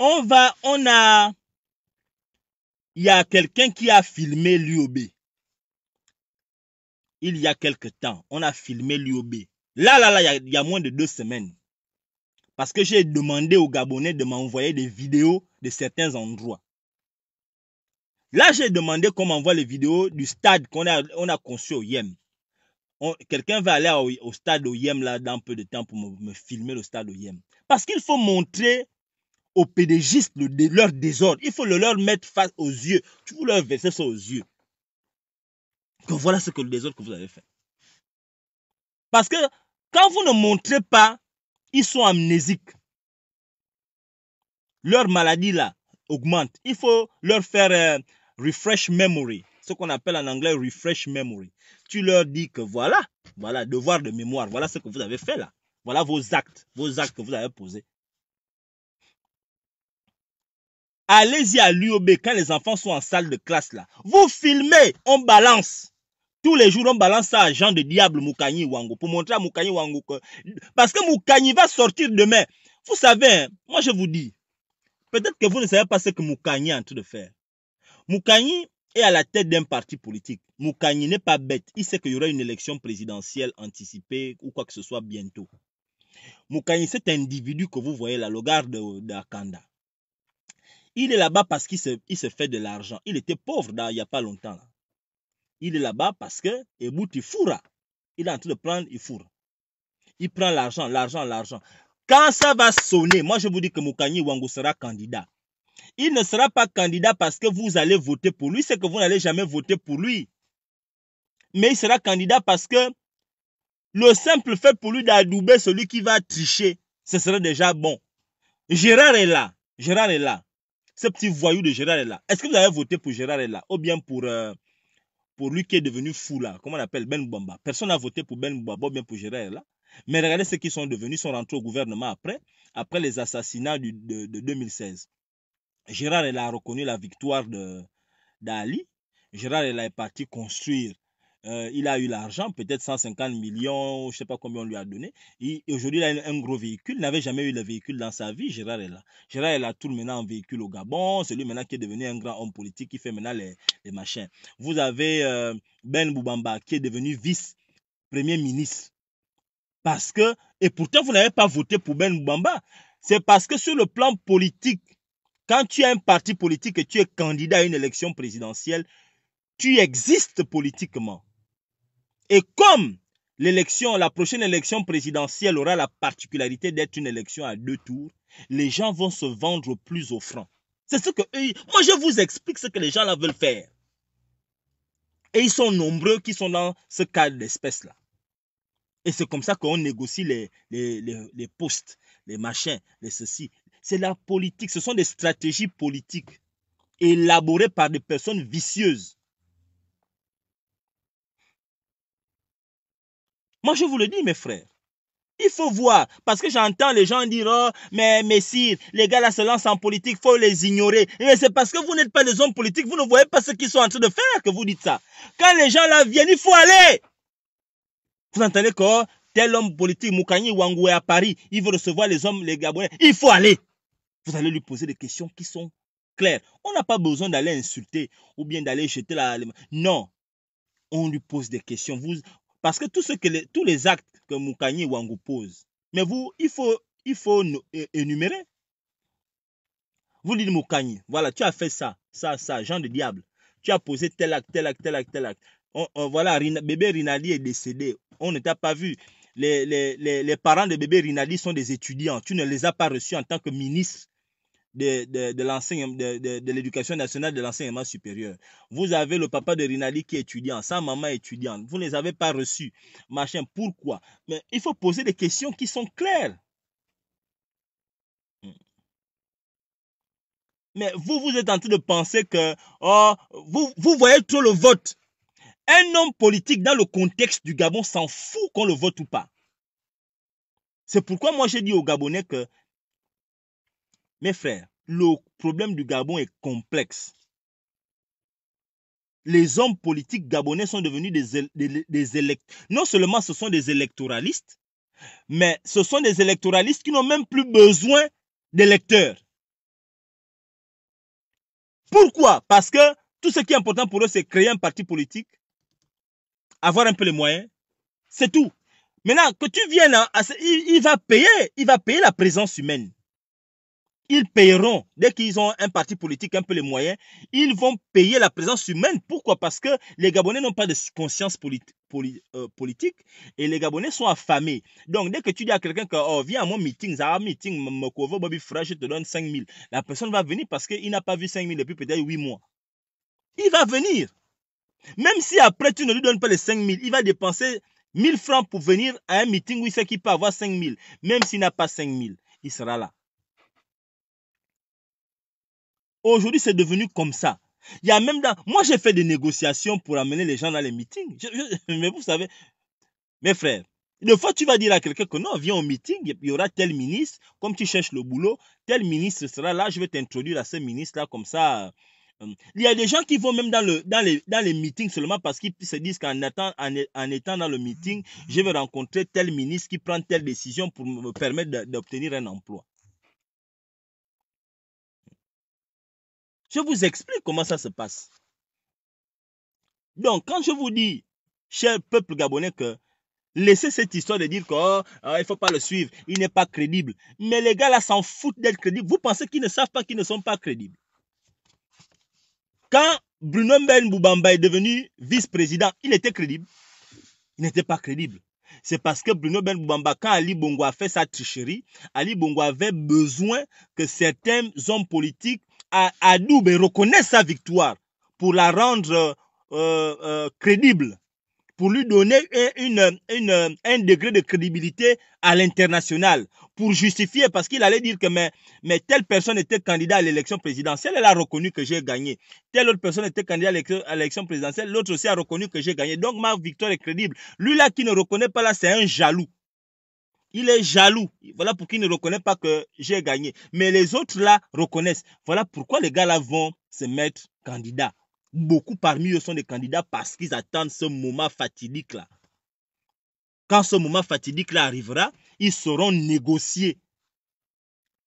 On va, on a. Il y a quelqu'un qui a filmé l'UOB il y a quelques temps, on a filmé l'UOB. Là, là, là, il y, a moins de deux semaines. Parce que j'ai demandé aux Gabonais de m'envoyer des vidéos de certains endroits. Là, j'ai demandé qu'on m'envoie les vidéos du stade qu'on a, on conçu au Yem. Quelqu'un va aller au, stade au Yem là, dans peu de temps pour me, filmer le stade au Yem. Parce qu'il faut montrer aux pédégistes leur désordre. Il faut le leur mettre face aux yeux. Tu veux leur verser ça aux yeux que voilà ce que les autres que vous avez fait. Parce que quand vous ne montrez pas, ils sont amnésiques. Leur maladie là augmente. Il faut leur faire euh, refresh memory, ce qu'on appelle en anglais refresh memory. Tu leur dis que voilà, voilà, devoir de mémoire, voilà ce que vous avez fait là. Voilà vos actes, vos actes que vous avez posés. Allez-y à l'UOB quand les enfants sont en salle de classe là. Vous filmez, on balance. Tous les jours, on balance ça à Jean de Diable Mukanyi Wango pour montrer à Moukani Wango que. Parce que Mukanyi va sortir demain. Vous savez, hein, moi je vous dis, peut-être que vous ne savez pas ce que Mukanyi est en train de faire. Mukanyi est à la tête d'un parti politique. Mukanyi n'est pas bête. Il sait qu'il y aura une élection présidentielle anticipée ou quoi que ce soit bientôt. Moukanyi, cet individu que vous voyez là, le garde d'Akanda, il est là-bas parce qu'il se, fait de l'argent. Il était pauvre il n'y a pas longtemps. Là. Il est là-bas parce que et il est en train de prendre Ifoura. Il prend l'argent, l'argent, l'argent. Quand ça va sonner, moi je vous dis que Moukani Wango sera candidat. Il ne sera pas candidat parce que vous allez voter pour lui, c'est que vous n'allez jamais voter pour lui. Mais il sera candidat parce que le simple fait pour lui d'adouber celui qui va tricher, ce serait déjà bon. Gérard est là. Gérard est là. Ce petit voyou de Gérard est là. Est-ce que vous avez voté pour Gérard est là ou bien pour euh, pour lui qui est devenu fou là, comment on appelle Ben Bamba. Personne n'a voté pour Ben Bamba, bien pour Gérard là. Mais regardez ce qu'ils sont devenus, sont rentrés au gouvernement après, après les assassinats de, 2016. Gérard, elle a reconnu la victoire d'Ali. Gérard, elle est parti construire euh, il a eu l'argent, peut-être 150 millions, je ne sais pas combien on lui a donné. Et aujourd'hui, il a un, gros véhicule. Il n'avait jamais eu le véhicule dans sa vie. Gérard est là. Gérard est là, tourne maintenant en véhicule au Gabon. C'est lui maintenant qui est devenu un grand homme politique, qui fait maintenant les, machins. Vous avez euh, Ben Boubamba, qui est devenu vice-premier ministre. Parce que, et pourtant, vous n'avez pas voté pour Ben Boubamba. C'est parce que sur le plan politique, quand tu as un parti politique et tu es candidat à une élection présidentielle, tu existes politiquement. Et comme l'élection, la prochaine élection présidentielle aura la particularité d'être une élection à deux tours, les gens vont se vendre plus au franc. C'est ce que moi je vous explique ce que les gens là veulent faire. Et ils sont nombreux qui sont dans ce cadre d'espèce-là. Et c'est comme ça qu'on négocie les, les, les, postes, les machins, les ceci. C'est la politique, ce sont des stratégies politiques élaborées par des personnes vicieuses Moi, je vous le dis, mes frères. Il faut voir, parce que j'entends les gens dire, oh, mais messire, les gars là se lancent en politique, faut les ignorer. Mais c'est parce que vous n'êtes pas des hommes politiques, vous ne voyez pas ce qu'ils sont en train de faire que vous dites ça. Quand les gens là viennent, il faut aller. Vous entendez que oh, tel homme politique, Moukani Wangoué à Paris, il veut recevoir les hommes, les Gabonais, il faut aller. Vous allez lui poser des questions qui sont claires. On n'a pas besoin d'aller insulter ou bien d'aller jeter la... Non, on lui pose des questions. Vous, parce que tous les actes que Moukani Wangu pose, mais vous, il faut, énumérer. Vous dites Moukani, voilà, tu as fait ça, ça, ça, Jean de diable. Tu as posé tel acte, tel acte, tel acte, tel acte. voilà, bébé Rinaldi est décédé. On ne t'a pas vu. Les, parents de bébé Rinaldi sont des étudiants. Tu ne les as pas reçus en tant que ministre de, de, l'enseignement, de, de, l'éducation nationale de l'enseignement supérieur. Vous avez le papa de Rinaldi qui est étudiant, sa maman étudiante. Vous ne les avez pas reçus. Machin, pourquoi Mais il faut poser des questions qui sont claires. Hmm. Mais vous, vous êtes en train de penser que, oh, vous, vous voyez trop le vote. Un homme politique dans le contexte du Gabon s'en fout qu'on le vote ou pas. C'est pourquoi moi j'ai dit aux Gabonais que mes frères, le problème du Gabon est complexe. Les hommes politiques gabonais sont devenus des, électeurs. Non seulement ce sont des électoralistes, mais ce sont des électoralistes qui n'ont même plus besoin d'électeurs. Pourquoi Parce que tout ce qui est important pour eux, c'est créer un parti politique, avoir un peu les moyens, c'est tout. Maintenant, que tu viennes, à, il va payer, il va payer la présence humaine ils paieront. dès qu'ils ont un parti politique, un peu les moyens, ils vont payer la présence humaine. Pourquoi Parce que les Gabonais n'ont pas de conscience euh, politique et les Gabonais sont affamés. Donc, dès que tu dis à quelqu'un que, oh, viens à mon meeting, ça meeting, Bobby je te donne 000, la personne va venir parce qu'il n'a pas vu 5000 depuis peut-être 8 mois. Il va venir. Même si après tu ne lui donnes pas les 5000, il va dépenser 000 francs pour venir à un meeting où il sait qu'il peut avoir 5000. Même s'il n'a pas 5000, il sera là. Aujourd'hui, c'est devenu comme ça. Il y a même Moi, j'ai fait des négociations pour amener les gens dans les meetings. mais vous savez, mes frères, une fois, tu vas dire à quelqu'un que non, viens au meeting, il y aura tel ministre, comme tu cherches le boulot, tel ministre sera là, je vais t'introduire à ce ministre-là, comme ça. Hum. Il y a des gens qui vont même dans, le, dans, les, dans les meetings seulement parce qu'ils se disent qu'en en étant dans le meeting, je vais rencontrer tel ministre qui prend telle décision pour me permettre d'obtenir un emploi. Je vous explique comment ça se passe. Donc, quand je vous dis, cher peuple gabonais, que laissez cette histoire de dire qu'il oh, oh, ne faut pas le suivre, il n'est pas crédible. Mais les gars là s'en foutent d'être crédibles. Vous pensez qu'ils ne savent pas qu'ils ne sont pas crédibles. Quand Bruno Ben Boubamba est devenu vice-président, il était crédible. Il n'était pas crédible. C'est parce que Bruno Ben Boubamba, quand Ali Bongo a fait sa tricherie, Ali Bongo avait besoin que certains hommes politiques à, sa victoire pour la rendre euh, euh, crédible, pour lui donner une, un degré de crédibilité à l'international, pour justifier, parce qu'il allait dire que mais, mais telle personne était candidat à l'élection présidentielle, elle a reconnu que j'ai gagné. Telle autre personne était candidat à l'élection présidentielle, l'autre aussi a reconnu que j'ai gagné. Donc ma victoire est crédible. Lui là qui ne reconnaît pas là, c'est un jaloux. Il est jaloux. Voilà pourquoi il ne reconnaît pas que j'ai gagné. Mais les autres là reconnaissent. Voilà pourquoi les gars là vont se mettre candidats. Beaucoup parmi eux sont des candidats parce qu'ils attendent ce moment fatidique là. Quand ce moment fatidique là arrivera, ils seront négociés.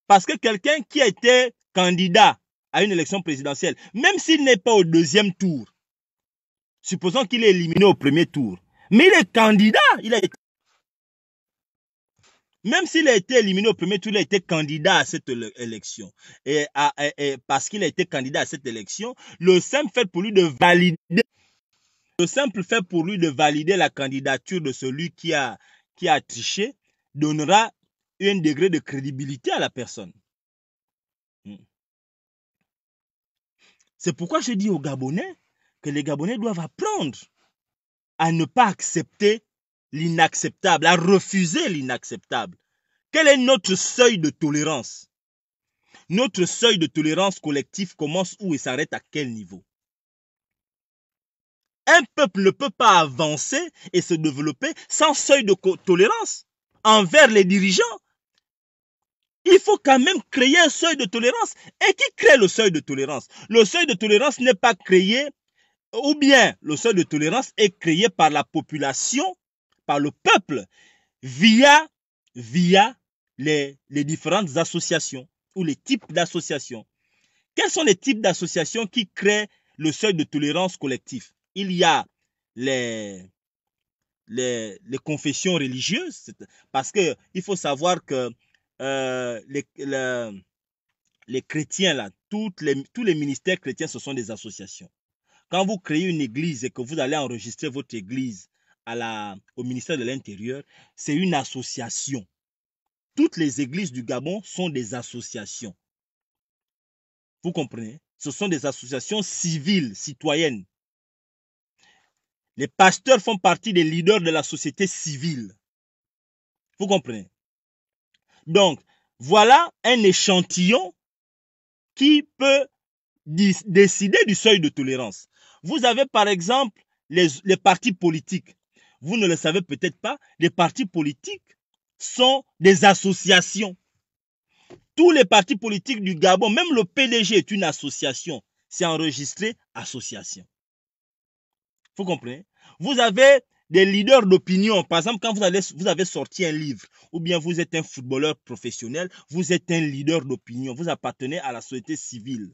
Parce que quelqu'un qui était candidat à une élection présidentielle, même s'il n'est pas au deuxième tour, supposons qu'il est éliminé au premier tour, mais il est candidat, il a même s'il a été éliminé au premier tour, il a été candidat à cette élection. Et, parce qu'il a été candidat à cette élection, le simple fait pour lui de valider, le simple fait pour lui de valider la candidature de celui qui a, qui a triché donnera un degré de crédibilité à la personne. Hmm. C'est pourquoi je dis aux Gabonais que les Gabonais doivent apprendre à ne pas accepter l'inacceptable, à refuser l'inacceptable. Quel est notre seuil de tolérance Notre seuil de tolérance collectif commence où et s'arrête à quel niveau Un peuple ne peut pas avancer et se développer sans seuil de tolérance envers les dirigeants. Il faut quand même créer un seuil de tolérance. Et qui crée le seuil de tolérance Le seuil de tolérance n'est pas créé, ou bien le seuil de tolérance est créé par la population par le peuple via, via les, différentes associations ou les types d'associations. Quels sont les types d'associations qui créent le seuil de tolérance collectif Il y a les, les, confessions religieuses, parce que il faut savoir que euh, les, les, les, chrétiens, là, toutes les, tous les ministères chrétiens, ce sont des associations. Quand vous créez une église et que vous allez enregistrer votre église à la, au ministère de l'Intérieur, c'est une association. Toutes les églises du Gabon sont des associations. Vous comprenez Ce sont des associations civiles, citoyennes. Les pasteurs font partie des leaders de la société civile. Vous comprenez Donc, voilà un échantillon qui peut décider du seuil de tolérance. Vous avez par exemple les partis politiques vous ne le savez peut-être pas, les partis politiques sont des associations. Tous les partis politiques du Gabon, même le PDG est une association. C'est enregistré association. Vous comprenez Vous avez des leaders d'opinion. Par exemple, quand vous, vous avez sorti un livre, ou bien vous êtes un footballeur professionnel, vous êtes un leader d'opinion. Vous appartenez à la société civile.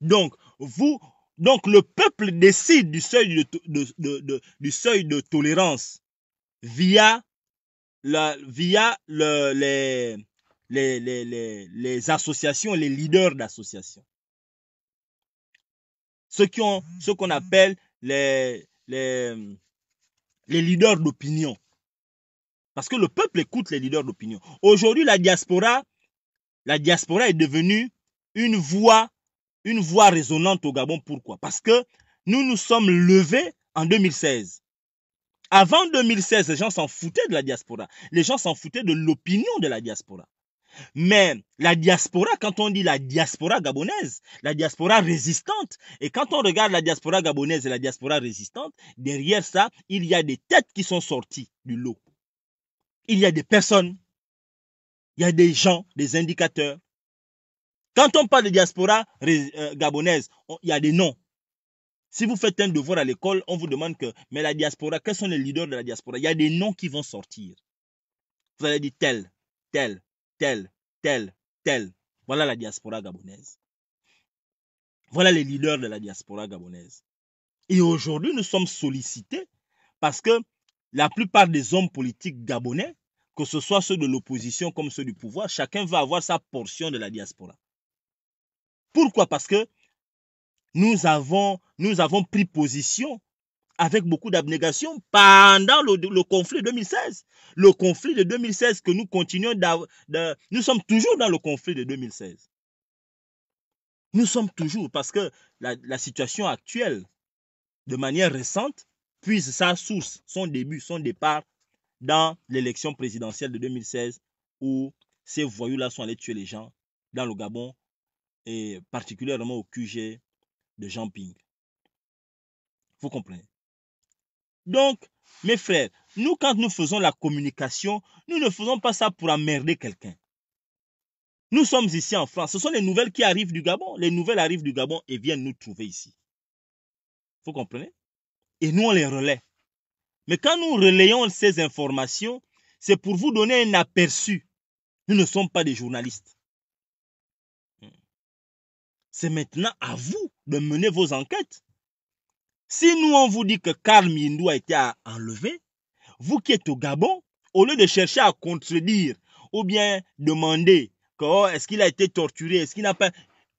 Donc, vous, donc le peuple décide du seuil de, tolérance via, les, associations, les leaders d'associations. Ceux ce qu'on appelle les, les leaders d'opinion. Parce que le peuple écoute les leaders d'opinion. Aujourd'hui, la diaspora, la diaspora est devenue une voix une voix résonnante au Gabon. Pourquoi Parce que nous nous sommes levés en 2016. Avant 2016, les gens s'en foutaient de la diaspora. Les gens s'en foutaient de l'opinion de la diaspora. Mais la diaspora, quand on dit la diaspora gabonaise, la diaspora résistante, et quand on regarde la diaspora gabonaise et la diaspora résistante, derrière ça, il y a des têtes qui sont sorties du lot. Il y a des personnes, il y a des gens, des indicateurs, quand on parle de diaspora euh, gabonaise, il y a des noms. Si vous faites un devoir à l'école, on vous demande que, mais la diaspora, quels sont les leaders de la diaspora Il y a des noms qui vont sortir. Vous allez dire tel, tel, tel, tel, tel. Voilà la diaspora gabonaise. Voilà les leaders de la diaspora gabonaise. Et aujourd'hui, nous sommes sollicités parce que la plupart des hommes politiques gabonais, que ce soit ceux de l'opposition comme ceux du pouvoir, chacun va avoir sa portion de la diaspora. Pourquoi Parce que nous avons, nous avons pris position avec beaucoup d'abnégation pendant le, conflit conflit 2016. Le conflit de 2016 que nous continuons, d'avoir. nous sommes toujours dans le conflit de 2016. Nous sommes toujours, parce que la, situation actuelle, de manière récente, puise sa source, son début, son départ dans l'élection présidentielle de 2016 où ces voyous-là sont allés tuer les gens dans le Gabon et particulièrement au QG de Jean Ping. Vous comprenez Donc, mes frères, nous, quand nous faisons la communication, nous ne faisons pas ça pour emmerder quelqu'un. Nous sommes ici en France. Ce sont les nouvelles qui arrivent du Gabon. Les nouvelles arrivent du Gabon et viennent nous trouver ici. Vous comprenez Et nous, on les relaie. Mais quand nous relayons ces informations, c'est pour vous donner un aperçu. Nous ne sommes pas des journalistes c'est maintenant à vous de mener vos enquêtes. Si nous, on vous dit que Karl Mindou a été enlevé, vous qui êtes au Gabon, au lieu de chercher à contredire ou bien demander oh, est-ce qu'il a été torturé, est-ce qu'il n'a pas...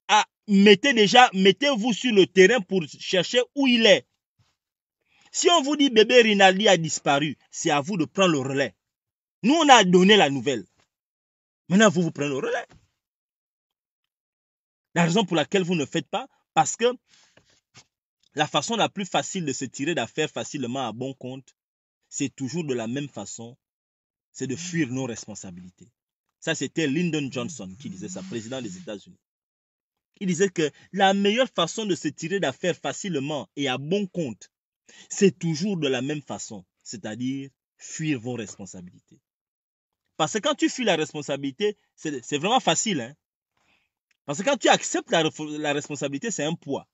Ah, mettez déjà, mettez-vous sur le terrain pour chercher où il est. Si on vous dit bébé Rinaldi a disparu, c'est à vous de prendre le relais. Nous, on a donné la nouvelle. Maintenant, vous vous prenez le relais. La raison pour laquelle vous ne faites pas, parce que la façon la plus facile de se tirer d'affaires facilement à bon compte, c'est toujours de la même façon, c'est de fuir nos responsabilités. Ça, c'était Lyndon Johnson qui disait ça, président des États-Unis. Il disait que la meilleure façon de se tirer d'affaires facilement et à bon compte, c'est toujours de la même façon, c'est-à-dire fuir vos responsabilités. Parce que quand tu fuis la responsabilité, c'est vraiment facile. Hein? Parce que quand tu acceptes la, responsabilité, c'est un poids.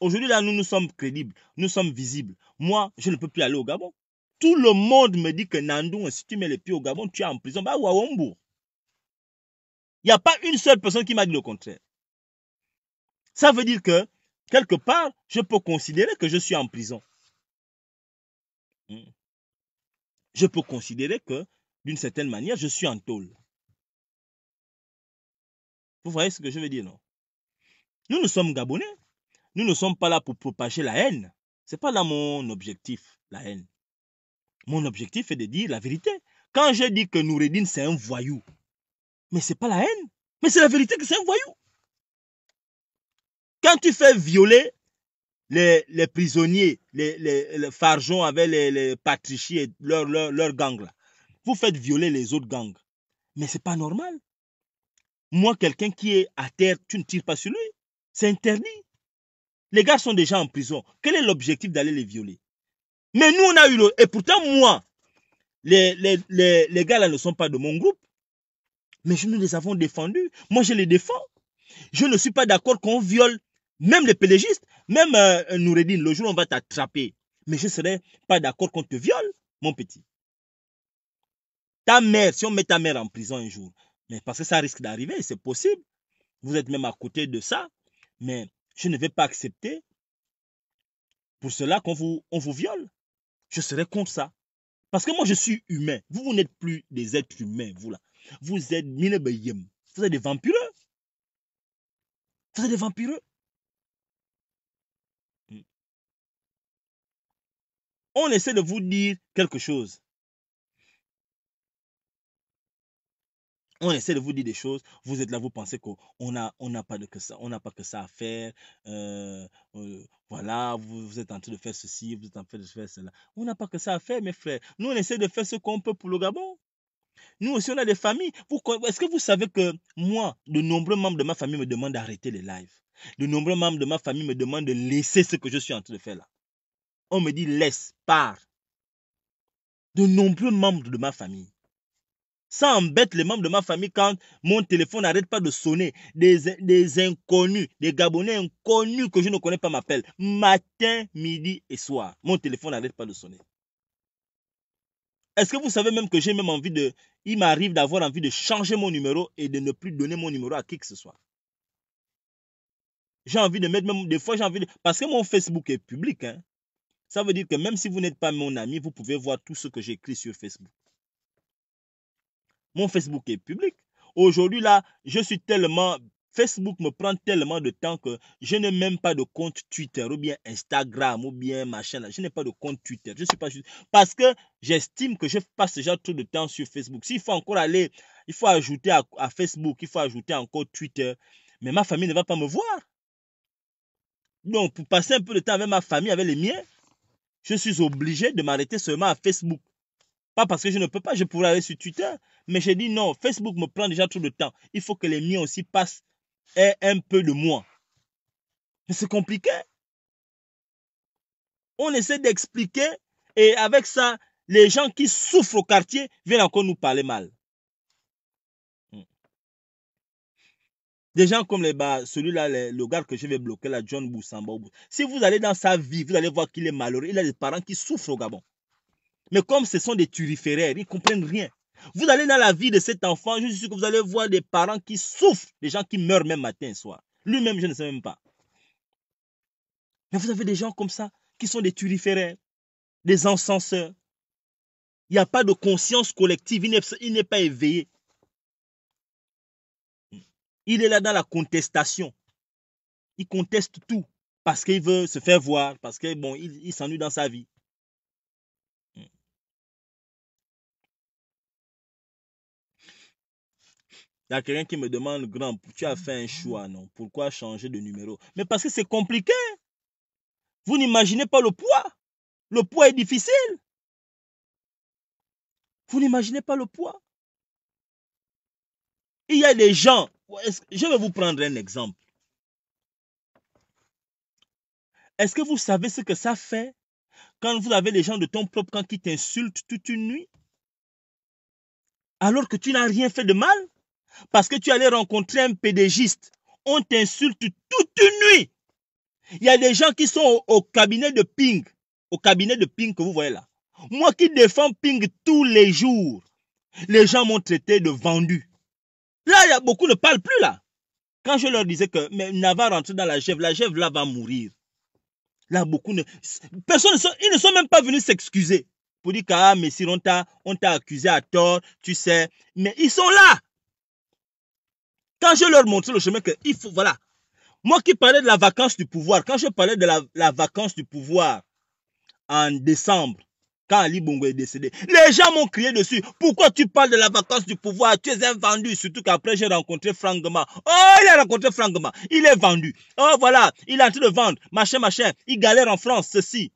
Aujourd'hui, là, nous, nous sommes crédibles, nous sommes visibles. Moi, je ne peux plus aller au Gabon. Tout le monde me dit que Nandou, si tu mets les pieds au Gabon, tu es en prison. Bah, Wawambour. Il n'y a pas une seule personne qui m'a dit le contraire. Ça veut dire que, quelque part, je peux considérer que je suis en prison. Hmm. Je peux considérer que, d'une certaine manière, je suis en tôle. Vous voyez ce que je veux dire, non Nous, nous sommes Gabonais. Nous ne sommes pas là pour propager la haine. Ce n'est pas là mon objectif, la haine. Mon objectif est de dire la vérité. Quand je dis que Noureddin, c'est un voyou, mais ce n'est pas la haine. Mais c'est la vérité que c'est un voyou. Quand tu fais violer les, prisonniers, les, les, avec les, les patriciers, leur, gang, là, vous faites violer les autres gangs. Mais ce n'est pas normal. Moi, quelqu'un qui est à terre, tu ne tires pas sur lui. C'est interdit. Les gars sont déjà en prison. Quel est l'objectif d'aller les violer Mais nous, on a eu le... Et pourtant, moi, les, les, gars-là ne sont pas de mon groupe. Mais nous les avons défendus. Moi, je les défends. Je ne suis pas d'accord qu'on viole même les pélégistes. Même euh, le jour où on va t'attraper. Mais je ne serai pas d'accord qu'on te viole, mon petit. Ta mère, si on met ta mère en prison un jour, mais parce que ça risque d'arriver, c'est possible. Vous êtes même à côté de ça. Mais je ne vais pas accepter pour cela qu'on vous, on vous viole. Je serai contre ça. Parce que moi, je suis humain. Vous, vous n'êtes plus des êtres humains, vous là. Vous êtes minebeyem. Vous êtes des vampireux. Vous êtes des vampireux. Hmm. On essaie de vous dire quelque chose. on essaie de vous dire des choses, vous êtes là, vous pensez qu'on n'a on n'a pas que ça, on n'a pas que ça à faire, euh, euh, voilà, vous, êtes en train de faire ceci, vous êtes en train de faire cela. On n'a pas que ça à faire, mes frères. Nous, on essaie de faire ce qu'on peut pour le Gabon. Nous aussi, on a des familles. Est-ce que vous savez que moi, de nombreux membres de ma famille me demandent d'arrêter les lives. De nombreux membres de ma famille me demandent de laisser ce que je suis en train de faire là. On me dit laisse, pars. De nombreux membres de ma famille. Ça embête les membres de ma famille quand mon téléphone n'arrête pas de sonner. Des, inconnus, des Gabonais inconnus que je ne connais pas m'appellent. Matin, midi et soir. Mon téléphone n'arrête pas de sonner. Est-ce que vous savez même que j'ai même envie de... Il m'arrive d'avoir envie de changer mon numéro et de ne plus donner mon numéro à qui que ce soit. J'ai envie de mettre même... Des fois, j'ai envie de... Parce que mon Facebook est public. Hein. Ça veut dire que même si vous n'êtes pas mon ami, vous pouvez voir tout ce que j'écris sur Facebook. Mon Facebook est public. Aujourd'hui, là, je suis tellement... Facebook me prend tellement de temps que je n'ai même pas de compte Twitter ou bien Instagram ou bien machin. Là. Je n'ai pas de compte Twitter. Je suis pas Parce que j'estime que je passe déjà trop de temps sur Facebook. S'il faut encore aller, il faut ajouter à, à Facebook, il faut ajouter encore Twitter. Mais ma famille ne va pas me voir. Donc, pour passer un peu de temps avec ma famille, avec les miens, je suis obligé de m'arrêter seulement à Facebook parce que je ne peux pas, je pourrais aller sur Twitter. Mais j'ai dit non, Facebook me prend déjà trop de temps. Il faut que les miens aussi passent et un peu de moi. Mais c'est compliqué. On essaie d'expliquer et avec ça, les gens qui souffrent au quartier viennent encore nous parler mal. Hmm. Des gens comme les bas, celui-là, le gars que je vais bloquer, là, John Boussamba. Si vous allez dans sa vie, vous allez voir qu'il est malheureux. Il a des parents qui souffrent au Gabon. Mais comme ce sont des turiféraires, ils ne comprennent rien. Vous allez dans la vie de cet enfant, je suis sûr que vous allez voir des parents qui souffrent, des gens qui meurent même matin et soir. Lui-même, je ne sais même pas. Mais vous avez des gens comme ça qui sont des turiféraires, des encenseurs. Il n'y a pas de conscience collective, il n'est pas éveillé. Il est là dans la contestation. Il conteste tout parce qu'il veut se faire voir, parce qu'il bon, il s'ennuie dans sa vie. Il y a quelqu'un qui me demande, grand, tu as fait un mhm. choix, non Pourquoi changer de numéro Mais parce que c'est compliqué. Vous n'imaginez pas le poids. Le poids est difficile. Vous n'imaginez pas le poids. Il y a des gens. Je vais vous prendre un exemple. Est-ce que vous savez ce que ça fait quand vous avez les gens de ton propre camp qui t'insultent toute une nuit alors que tu n'as rien fait de mal parce que tu allais rencontrer un pédégiste. On t'insulte toute une nuit. Il y a des gens qui sont au, cabinet de Ping, au cabinet de Ping que vous voyez là. Moi qui défends Ping tous les jours, les gens m'ont traité de vendu. Là, il y a beaucoup ne parlent plus là. Quand je leur disais que mais Nava rentre dans la chèvre, la chèvre là va mourir. Là, beaucoup ne. Personne ils ne sont même pas venus s'excuser pour dire que, ah, mais si on t'a accusé à tort, tu sais. Mais ils sont là. Quand je leur montrais le chemin que faut, voilà. Moi qui parlais de la vacance du pouvoir, quand je parlais de la, vacance du pouvoir en décembre, quand Ali Bongo est décédé. Les gens m'ont crié dessus. Pourquoi tu parles de la vacance du pouvoir Tu es un vendu. Surtout qu'après, j'ai rencontré Frank Oh, il a rencontré Frank Il est vendu. Oh, voilà. Il est en train de vendre. Machin, machin. Il galère en France. Ceci.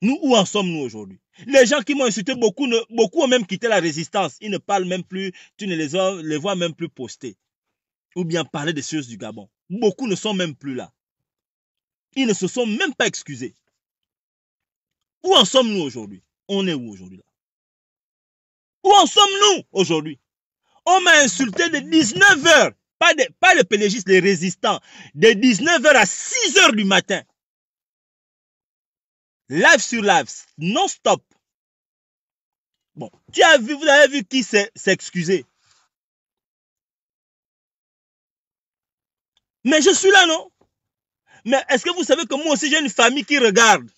Nous, où en sommes-nous aujourd'hui Les gens qui m'ont insulté, beaucoup, beaucoup ont même quitté la résistance. Ils ne parlent même plus, tu ne les, vois même plus poster. Ou bien parler des choses du Gabon. Beaucoup ne sont même plus là. Ils ne se sont même pas excusés. Où en sommes-nous aujourd'hui On est où aujourd'hui là Où en sommes-nous aujourd'hui On m'a insulté de 19h, pas, pas les pélégistes, les résistants, de 19h à 6h du matin live sur live, non-stop. Bon, tu as vu, vous avez vu qui s'est excusé. Mais je suis là, non Mais est-ce que vous savez que moi aussi j'ai une famille qui regarde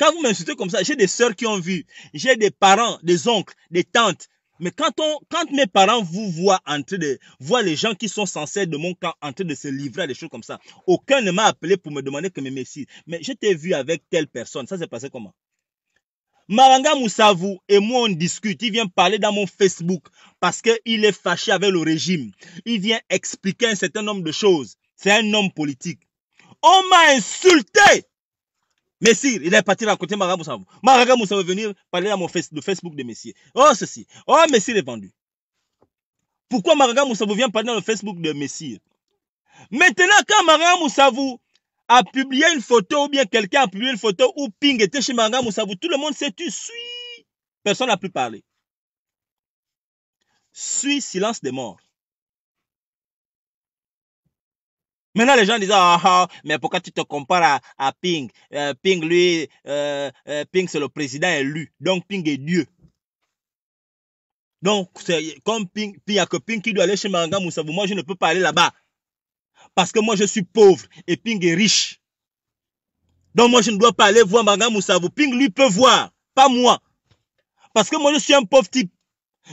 Quand vous m'insultez comme ça, j'ai des sœurs qui ont vu, j'ai des parents, des oncles, des tantes, mais quand, on, quand mes parents vous voient entrer train les gens qui sont censés de mon camp en train de se livrer à des choses comme ça, aucun ne m'a appelé pour me demander que mes messieurs. Mais je t'ai vu avec telle personne. Ça s'est passé comment Maranga Moussavou et moi, on discute. Il vient parler dans mon Facebook parce qu'il est fâché avec le régime. Il vient expliquer un certain nombre de choses. C'est un homme politique. On m'a insulté Messire, il est parti raconter Maragam Moussavou. Maraga Moussavou est venu parler à mon Facebook de Messire. Oh, ceci. Oh, Messire est vendu. Pourquoi Maraga Moussavou vient parler à le Facebook de Messire Maintenant, quand Maraga Moussavou a publié une photo ou bien quelqu'un a publié une photo ou Ping était chez Maragam Moussavou, tout le monde sait tu suis. Personne n'a plus parlé. Suis silence des morts. Maintenant, les gens disent, ah, ah, mais pourquoi tu te compares à, Ping euh, Ping, lui, euh, euh, Ping, c'est le président élu. Donc, Ping est Dieu. Donc, comme Ping, il n'y a que Ping qui doit aller chez Manga Moussavu. Moi, je ne peux pas aller là-bas. Parce que moi, je suis pauvre et Ping est riche. Donc, moi, je ne dois pas aller voir Manga Moussavu. Ping, lui, peut voir, pas moi. Parce que moi, je suis un pauvre type.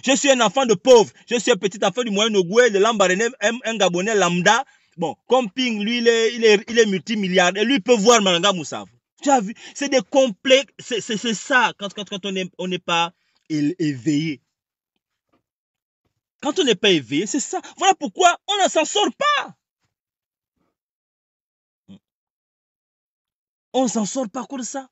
Je suis un enfant de pauvre. Je suis un petit enfant du moyen Ogoué, de Lambaréné, un Gabonais lambda Bon, Comping, lui, il est, il est, il multimilliardaire. Et lui, il peut voir Malanga Moussav. Tu as vu C'est des complexes. C'est ça quand, quand, on n'est on pas éveillé. Quand on n'est pas éveillé, c'est ça. Voilà pourquoi on ne s'en sort pas. On ne s'en sort pas comme ça.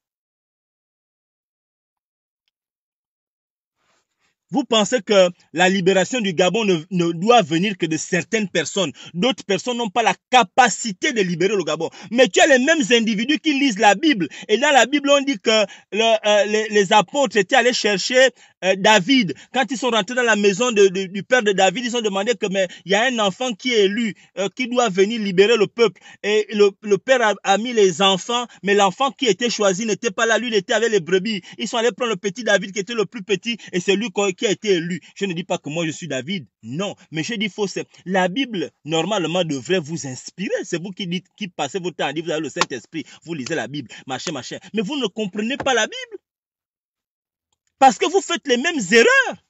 Vous pensez que la libération du Gabon ne, doit venir que de certaines personnes. D'autres personnes n'ont pas la capacité de libérer le Gabon. Mais tu as les mêmes individus qui lisent la Bible. Et dans la Bible, on dit que euh, les apôtres étaient allés chercher euh, David, quand ils sont rentrés dans la maison du père de David, ils ont demandé que mais il y a un enfant qui est élu, euh, qui doit venir libérer le peuple. Et le, père a, mis les enfants, mais l'enfant qui était choisi n'était pas là, lui il était avec les brebis. Ils sont allés prendre le petit David qui était le plus petit et c'est lui qui a été élu. Je ne dis pas que moi je suis David, non, mais je dis faux. La Bible normalement devrait vous inspirer. C'est vous qui dites, qui passez votre temps à dire vous avez le Saint Esprit, vous lisez la Bible, machin, machin. Mais vous ne comprenez pas la Bible. Parce que vous faites les mêmes erreurs.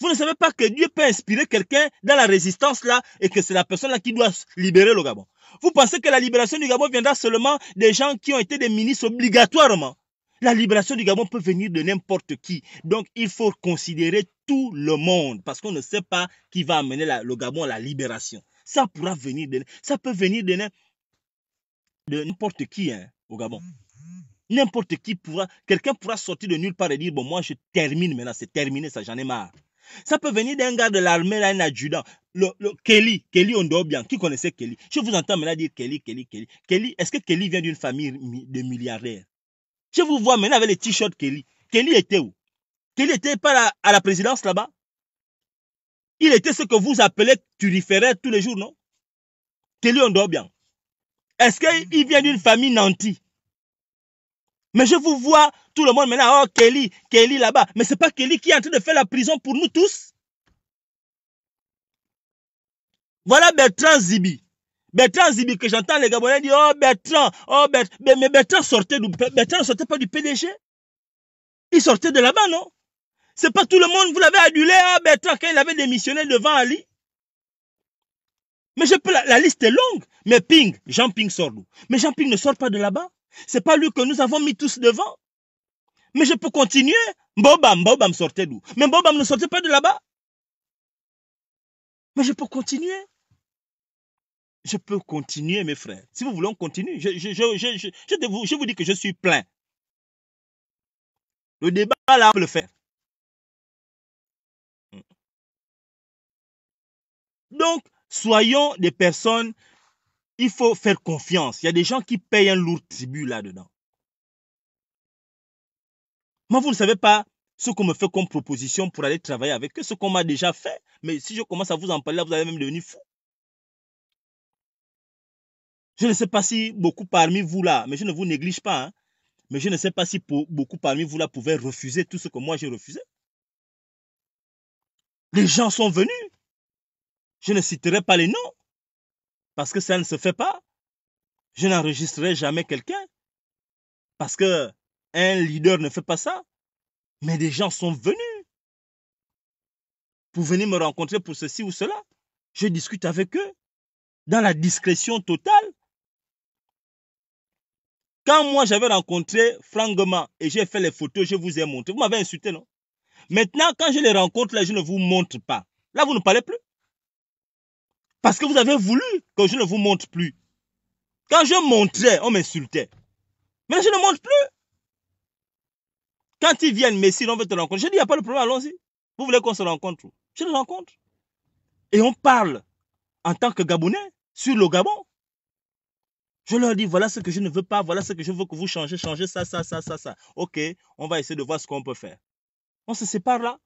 Vous ne savez pas que Dieu peut inspirer quelqu'un dans la résistance là et que c'est la personne là qui doit libérer le Gabon. Vous pensez que la libération du Gabon viendra seulement des gens qui ont été des ministres obligatoirement. La libération du Gabon peut venir de n'importe qui. Donc il faut considérer tout le monde parce qu'on ne sait pas qui va amener le Gabon à la libération. Ça pourra venir de, ça peut venir de, de n'importe qui hein, au Gabon. N'importe qui pourra, quelqu'un pourra sortir de nulle part et dire, bon, moi, je termine maintenant, c'est terminé, ça, j'en ai marre. Ça peut venir d'un gars de l'armée, un adjudant. Le, Kelly Kelly, Kelly Ondobian, qui connaissait Kelly Je vous entends maintenant dire Kelly, Kelly, Kelly. Kelly, est-ce que Kelly vient d'une famille de milliardaires Je vous vois maintenant avec les t-shirts Kelly. Kelly était où Kelly était pas à, la présidence là-bas Il était ce que vous appelez turiféraire tous les jours, non Kelly Ondobian. Est-ce qu'il vient d'une famille nantie mais je vous vois, tout le monde maintenant, oh Kelly, Kelly là-bas. Mais ce n'est pas Kelly qui est en train de faire la prison pour nous tous. Voilà Bertrand Zibi. Bertrand Zibi, que j'entends les Gabonais dire, oh Bertrand, oh Bertrand, mais Bertrand sortait, du, Bertrand sortait pas du PDG. Il sortait de là-bas, non? C'est pas tout le monde, vous l'avez adulé, oh Bertrand, quand il avait démissionné devant Ali. Mais je peux, la, la liste est longue. Mais Ping, Jean Ping sort d'où? Mais Jean Ping ne sort pas de là-bas. C'est pas lui que nous avons mis tous devant. Mais je peux continuer. Bobam, Bobam sortait d'où Mais Bobam ne sortait pas de là-bas. Mais je peux continuer. Je peux continuer, mes frères. Si vous voulez, on continue. Je, vous, je vous dis que je suis plein. Le débat, là, on peut le faire. Hmm. Donc, soyons des personnes il faut faire confiance. Il y a des gens qui payent un lourd tribut là-dedans. Moi, vous ne savez pas ce qu'on me fait comme proposition pour aller travailler avec eux, ce qu'on m'a déjà fait. Mais si je commence à vous en parler, là, vous allez même devenir fou. Je ne sais pas si beaucoup parmi vous là, mais je ne vous néglige pas, hein, mais je ne sais pas si beaucoup parmi vous là pouvaient refuser tout ce que moi j'ai refusé. Les gens sont venus. Je ne citerai pas les noms parce que ça ne se fait pas. Je n'enregistrerai jamais quelqu'un parce que un leader ne fait pas ça. Mais des gens sont venus pour venir me rencontrer pour ceci ou cela. Je discute avec eux dans la discrétion totale. Quand moi j'avais rencontré Frangoma et j'ai fait les photos, je vous ai montré. Vous m'avez insulté, non Maintenant, quand je les rencontre, là, je ne vous montre pas. Là, vous ne parlez plus. Parce que vous avez voulu que je ne vous montre plus. Quand je montrais, on m'insultait. Mais je ne montre plus. Quand ils viennent, si on veut te rencontrer. Je dis, il n'y a pas de problème, allons-y. Vous voulez qu'on se rencontre Je les rencontre. Et on parle en tant que Gabonais sur le Gabon. Je leur dis, voilà ce que je ne veux pas, voilà ce que je veux que vous changez, changez ça, ça, ça, ça, ça. Ok, on va essayer de voir ce qu'on peut faire. On se sépare là,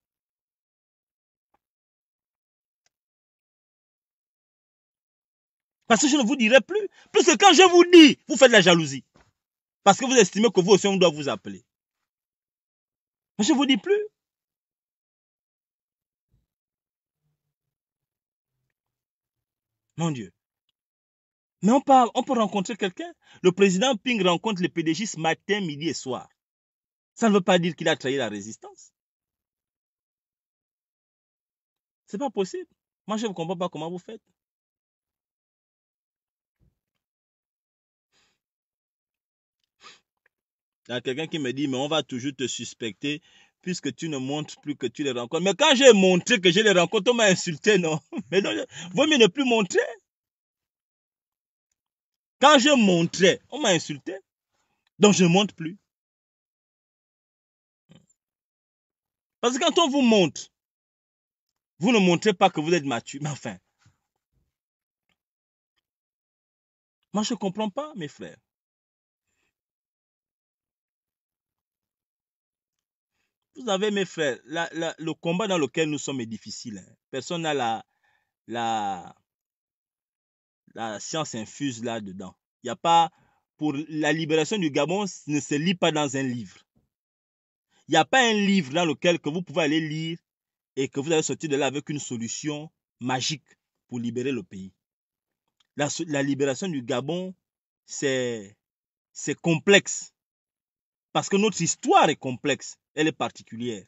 Parce que je ne vous dirai plus. Parce que quand je vous dis, vous faites de la jalousie. Parce que vous estimez que vous aussi, on doit vous appeler. Mais je ne vous dis plus. Mon Dieu. Mais on peut, on peut rencontrer quelqu'un. Le président Ping rencontre les PDG matin, midi et soir. Ça ne veut pas dire qu'il a trahi la résistance. Ce n'est pas possible. Moi, je ne comprends pas comment vous faites. Il y a quelqu'un qui me dit, mais on va toujours te suspecter puisque tu ne montres plus que tu les rencontres. Mais quand j'ai montré que je les rencontre, on m'a insulté, non. Mais non, vaut mieux ne plus montrer. Quand je montrais, on m'a insulté. Donc je ne montre plus. Parce que quand on vous montre, vous ne montrez pas que vous êtes mature. Mais enfin. Moi, je ne comprends pas, mes frères. Vous savez, mes frères, le combat dans lequel nous sommes est difficile. Hein. Personne n'a la, la, la science infuse là-dedans. Il a pas, pour la libération du Gabon, ne se lit pas dans un livre. Il n'y a pas un livre dans lequel que vous pouvez aller lire et que vous allez sortir de là avec une solution magique pour libérer le pays. La, la libération du Gabon, c'est complexe. Parce que notre histoire est complexe, elle est particulière.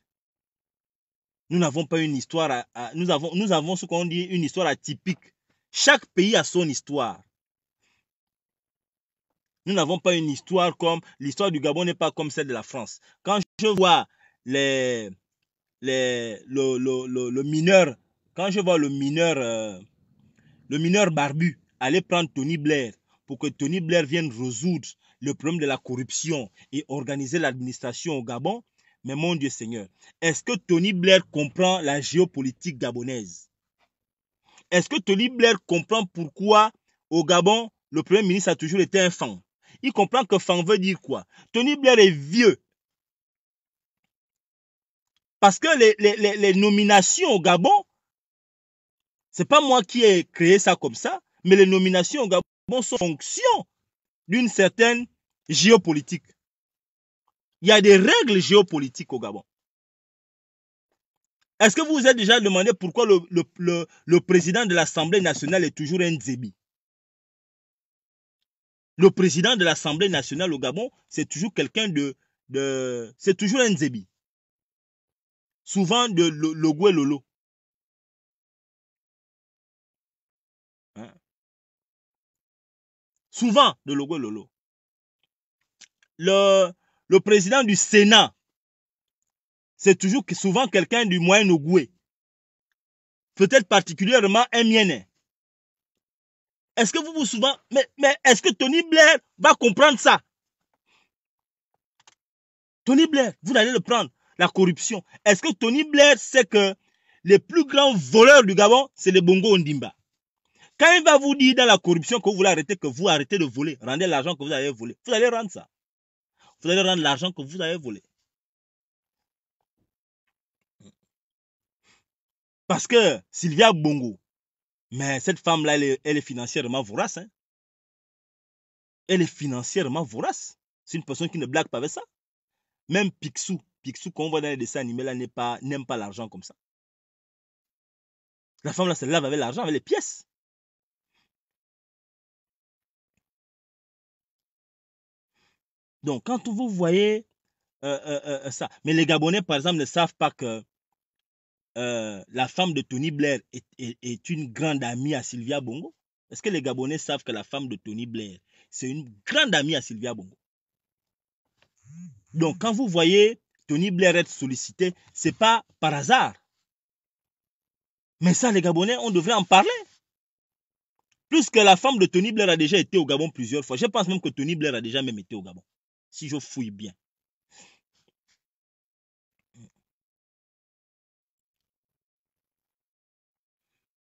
Nous n'avons pas une histoire, nous, avons, nous avons ce qu'on dit une histoire atypique. Chaque pays a son histoire. Nous n'avons pas une histoire comme l'histoire du Gabon n'est pas comme celle de la France. Quand je vois le, le, le, mineur, quand je vois le mineur, euh, le mineur barbu aller prendre Tony Blair pour que Tony Blair vienne résoudre le problème de la corruption et organiser l'administration au Gabon. Mais mon Dieu Seigneur, est-ce que Tony Blair comprend la géopolitique gabonaise Est-ce que Tony Blair comprend pourquoi au Gabon, le Premier ministre a toujours été un fan Il comprend que fan veut dire quoi Tony Blair est vieux. Parce que les, nominations au Gabon, c'est pas moi qui ai créé ça comme ça, mais les nominations au Gabon sont fonction d'une certaine géopolitique. Il y a des règles géopolitiques au Gabon. Est-ce que vous vous êtes déjà demandé pourquoi le, président de l'Assemblée nationale est toujours un Zébi Le président de l'Assemblée nationale au Gabon, c'est toujours quelqu'un de... de c'est toujours un Zébi. Souvent de le Lolo. souvent de Logo Lolo. Le, président du Sénat, c'est toujours souvent quelqu'un du moyen Ogoué. Peut-être particulièrement un mienne. Est-ce que vous vous souvenez Mais, mais est-ce que Tony Blair va comprendre ça Tony Blair, vous allez le prendre, la corruption. Est-ce que Tony Blair sait que les plus grands voleurs du Gabon, c'est les Bongo Ondimba quand il va vous dire dans la corruption que vous voulez arrêter, que vous arrêtez de voler, rendez l'argent que vous avez volé, vous allez rendre ça. Vous allez rendre l'argent que vous avez volé. Parce que Sylvia Bongo, mais cette femme-là, elle, est financièrement vorace. Hein. Elle est financièrement vorace. C'est une personne qui ne blague pas avec ça. Même Picsou, Picsou qu'on voit dans les dessins animés, là, n'aime pas, pas l'argent comme ça. La femme, là, se lave avec l'argent, avec les pièces. Donc, quand vous voyez euh, euh, euh, ça, mais les Gabonais, par exemple, ne savent pas que la femme de Tony Blair est, une grande amie à Sylvia Bongo. Est-ce que les Gabonais savent que la femme de Tony Blair, c'est une grande amie à Sylvia Bongo Donc, quand vous voyez Tony Blair être sollicité, c'est pas par hasard. Mais ça, les Gabonais, on devrait en parler. Plus que la femme de Tony Blair a déjà été au Gabon plusieurs fois. Je pense même que Tony Blair a déjà même été au Gabon si je fouille bien.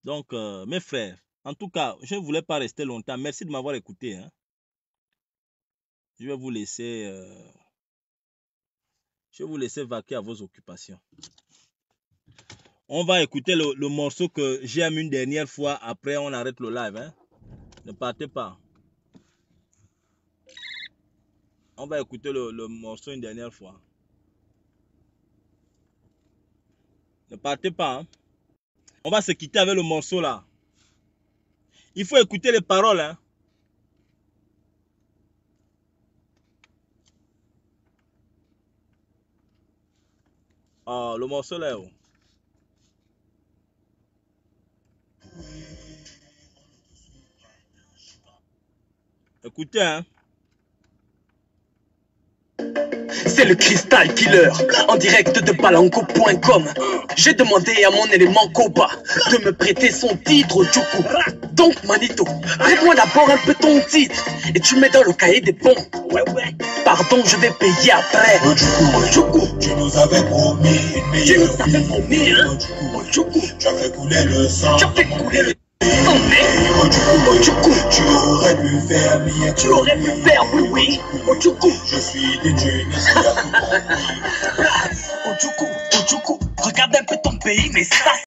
Donc, euh, mes frères, en tout cas, je ne voulais pas rester longtemps. Merci de m'avoir écouté. Hein. Je vais vous laisser... Euh, je vais vous laisser vaquer à vos occupations. On va écouter le, morceau que j'aime une dernière fois. Après, on arrête le live. Hein. Ne partez pas. On va écouter le, morceau une dernière fois. Ne partez pas. Hein. On va se quitter avec le morceau là. Il faut écouter les paroles. Hein. Ah, le morceau là. Oh. Écoutez, hein. C'est le cristal killer en direct de balanco.com. J'ai demandé à mon élément Koba de me prêter son titre au Donc Manito, prête-moi d'abord un peu ton titre et tu mets dans le cahier des bons. Ouais, ouais. Pardon, je vais payer après. Oh, tu nous avais promis une meilleure Tu nous hein. oh, tu as fait le sang. Ochuku, tu aurais pu faire bien. Tu aurais pu faire, oui, oui. Ochuku, je suis des dieux à tout regarde un peu ton pays, mais ça.